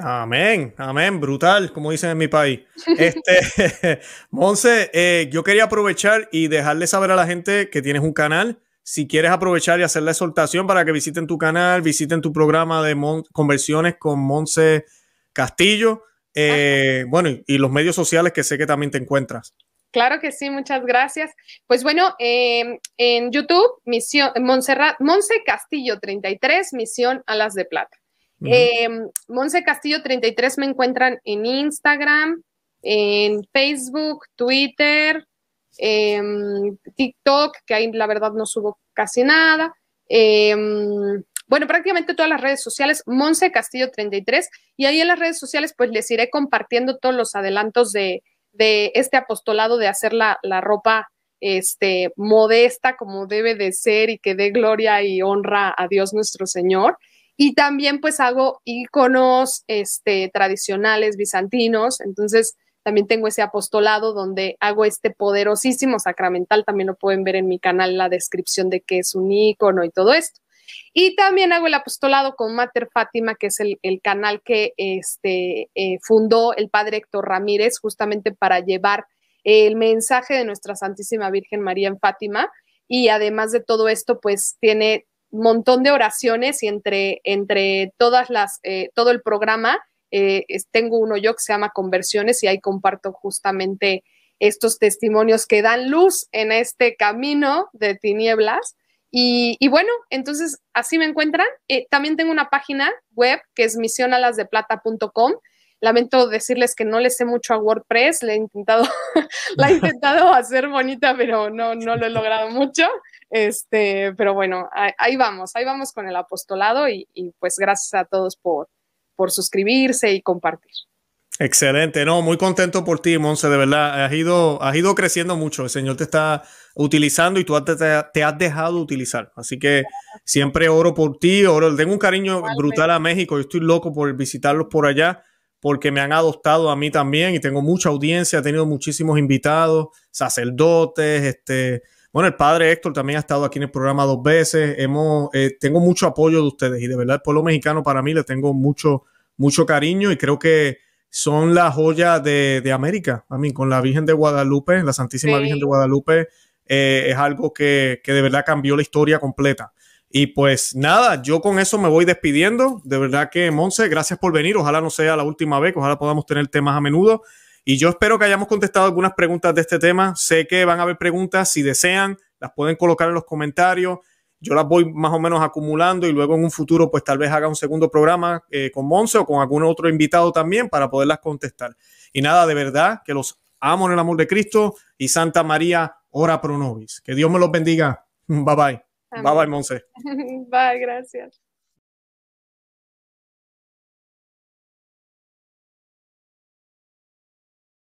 [SPEAKER 1] Amén, amén, brutal, como dicen en mi país. Este, *laughs* Monse, eh, yo quería aprovechar y dejarle saber a la gente que tienes un canal. Si quieres aprovechar y hacer la exhortación para que visiten tu canal, visiten tu programa de conversiones con Monse Castillo, eh, bueno, y los medios sociales que sé que también te encuentras.
[SPEAKER 2] Claro que sí, muchas gracias. Pues bueno, em, en YouTube, Misión Monse Castillo 33, Misión Alas de Plata. Em, Monse Castillo 33 me encuentran en Instagram, en Facebook, Twitter, em, TikTok, que ahí la verdad no subo casi nada. bueno, prácticamente todas las redes sociales, Monse Castillo 33, y ahí en las redes sociales pues les iré compartiendo todos los adelantos de, de este apostolado de hacer la, ropa este, modesta como debe de ser y que dé gloria y honra a Dios nuestro Señor. Y también pues hago iconos este, tradicionales bizantinos, entonces también tengo ese apostolado donde hago este poderosísimo sacramental, también lo pueden ver en mi canal la descripción de qué es un icono y todo esto. Y también hago el apostolado con Mater Fátima, que es el, canal que este, eh, fundó el padre Héctor Ramírez justamente para llevar el mensaje de nuestra Santísima Virgen María en Fátima. Y además de todo esto, pues tiene un montón de oraciones y entre, entre todas las, eh, todo el programa, eh, tengo uno yo que se llama Conversiones y ahí comparto justamente estos testimonios que dan luz en este camino de tinieblas y, bueno, entonces así me encuentran. Eh, también tengo una página web que es misionalasdeplata.com. Lamento decirles que no le sé mucho a WordPress, le he intentado, *laughs* la he *laughs* intentado hacer bonita, pero no, no lo he logrado mucho. Este, pero bueno, ahí, vamos, ahí vamos con el apostolado y, y, pues gracias a todos por, por suscribirse y compartir.
[SPEAKER 1] Excelente, no, muy contento por ti, Monse, de verdad, has ido, ido creciendo mucho, el Señor te está utilizando y tú te, has dejado utilizar, así que siempre oro por ti, oro, tengo un cariño brutal a México, yo estoy loco por visitarlos por allá, porque me han adoptado a mí también y tengo mucha audiencia, he tenido muchísimos invitados, sacerdotes, este, bueno, el padre Héctor también ha estado aquí en el programa dos veces, hemos, eh, tengo mucho apoyo de ustedes y de verdad el pueblo mexicano para mí le tengo mucho, mucho cariño y creo que son la joya de, América. A con la Virgen de Guadalupe, la Santísima Virgen de Guadalupe, eh, es algo que, que, de verdad cambió la historia completa. Y pues nada, yo con eso me voy despidiendo. De verdad que, Monse, gracias por venir. Ojalá no sea la última vez, ojalá podamos tener temas a menudo. Y yo espero que hayamos contestado algunas preguntas de este tema. Sé que van a haber preguntas, si desean, las pueden colocar en los comentarios yo las voy más o menos acumulando y luego en un futuro pues tal vez haga un segundo programa eh, con Monse o con algún otro invitado también para poderlas contestar. Y nada, de verdad que los amo en el amor de Cristo y Santa María, ora pro nobis. Que Dios me los bendiga. *laughs* Bye bye. Bye bye, Monse.
[SPEAKER 2] *laughs* Bye,
[SPEAKER 1] gracias.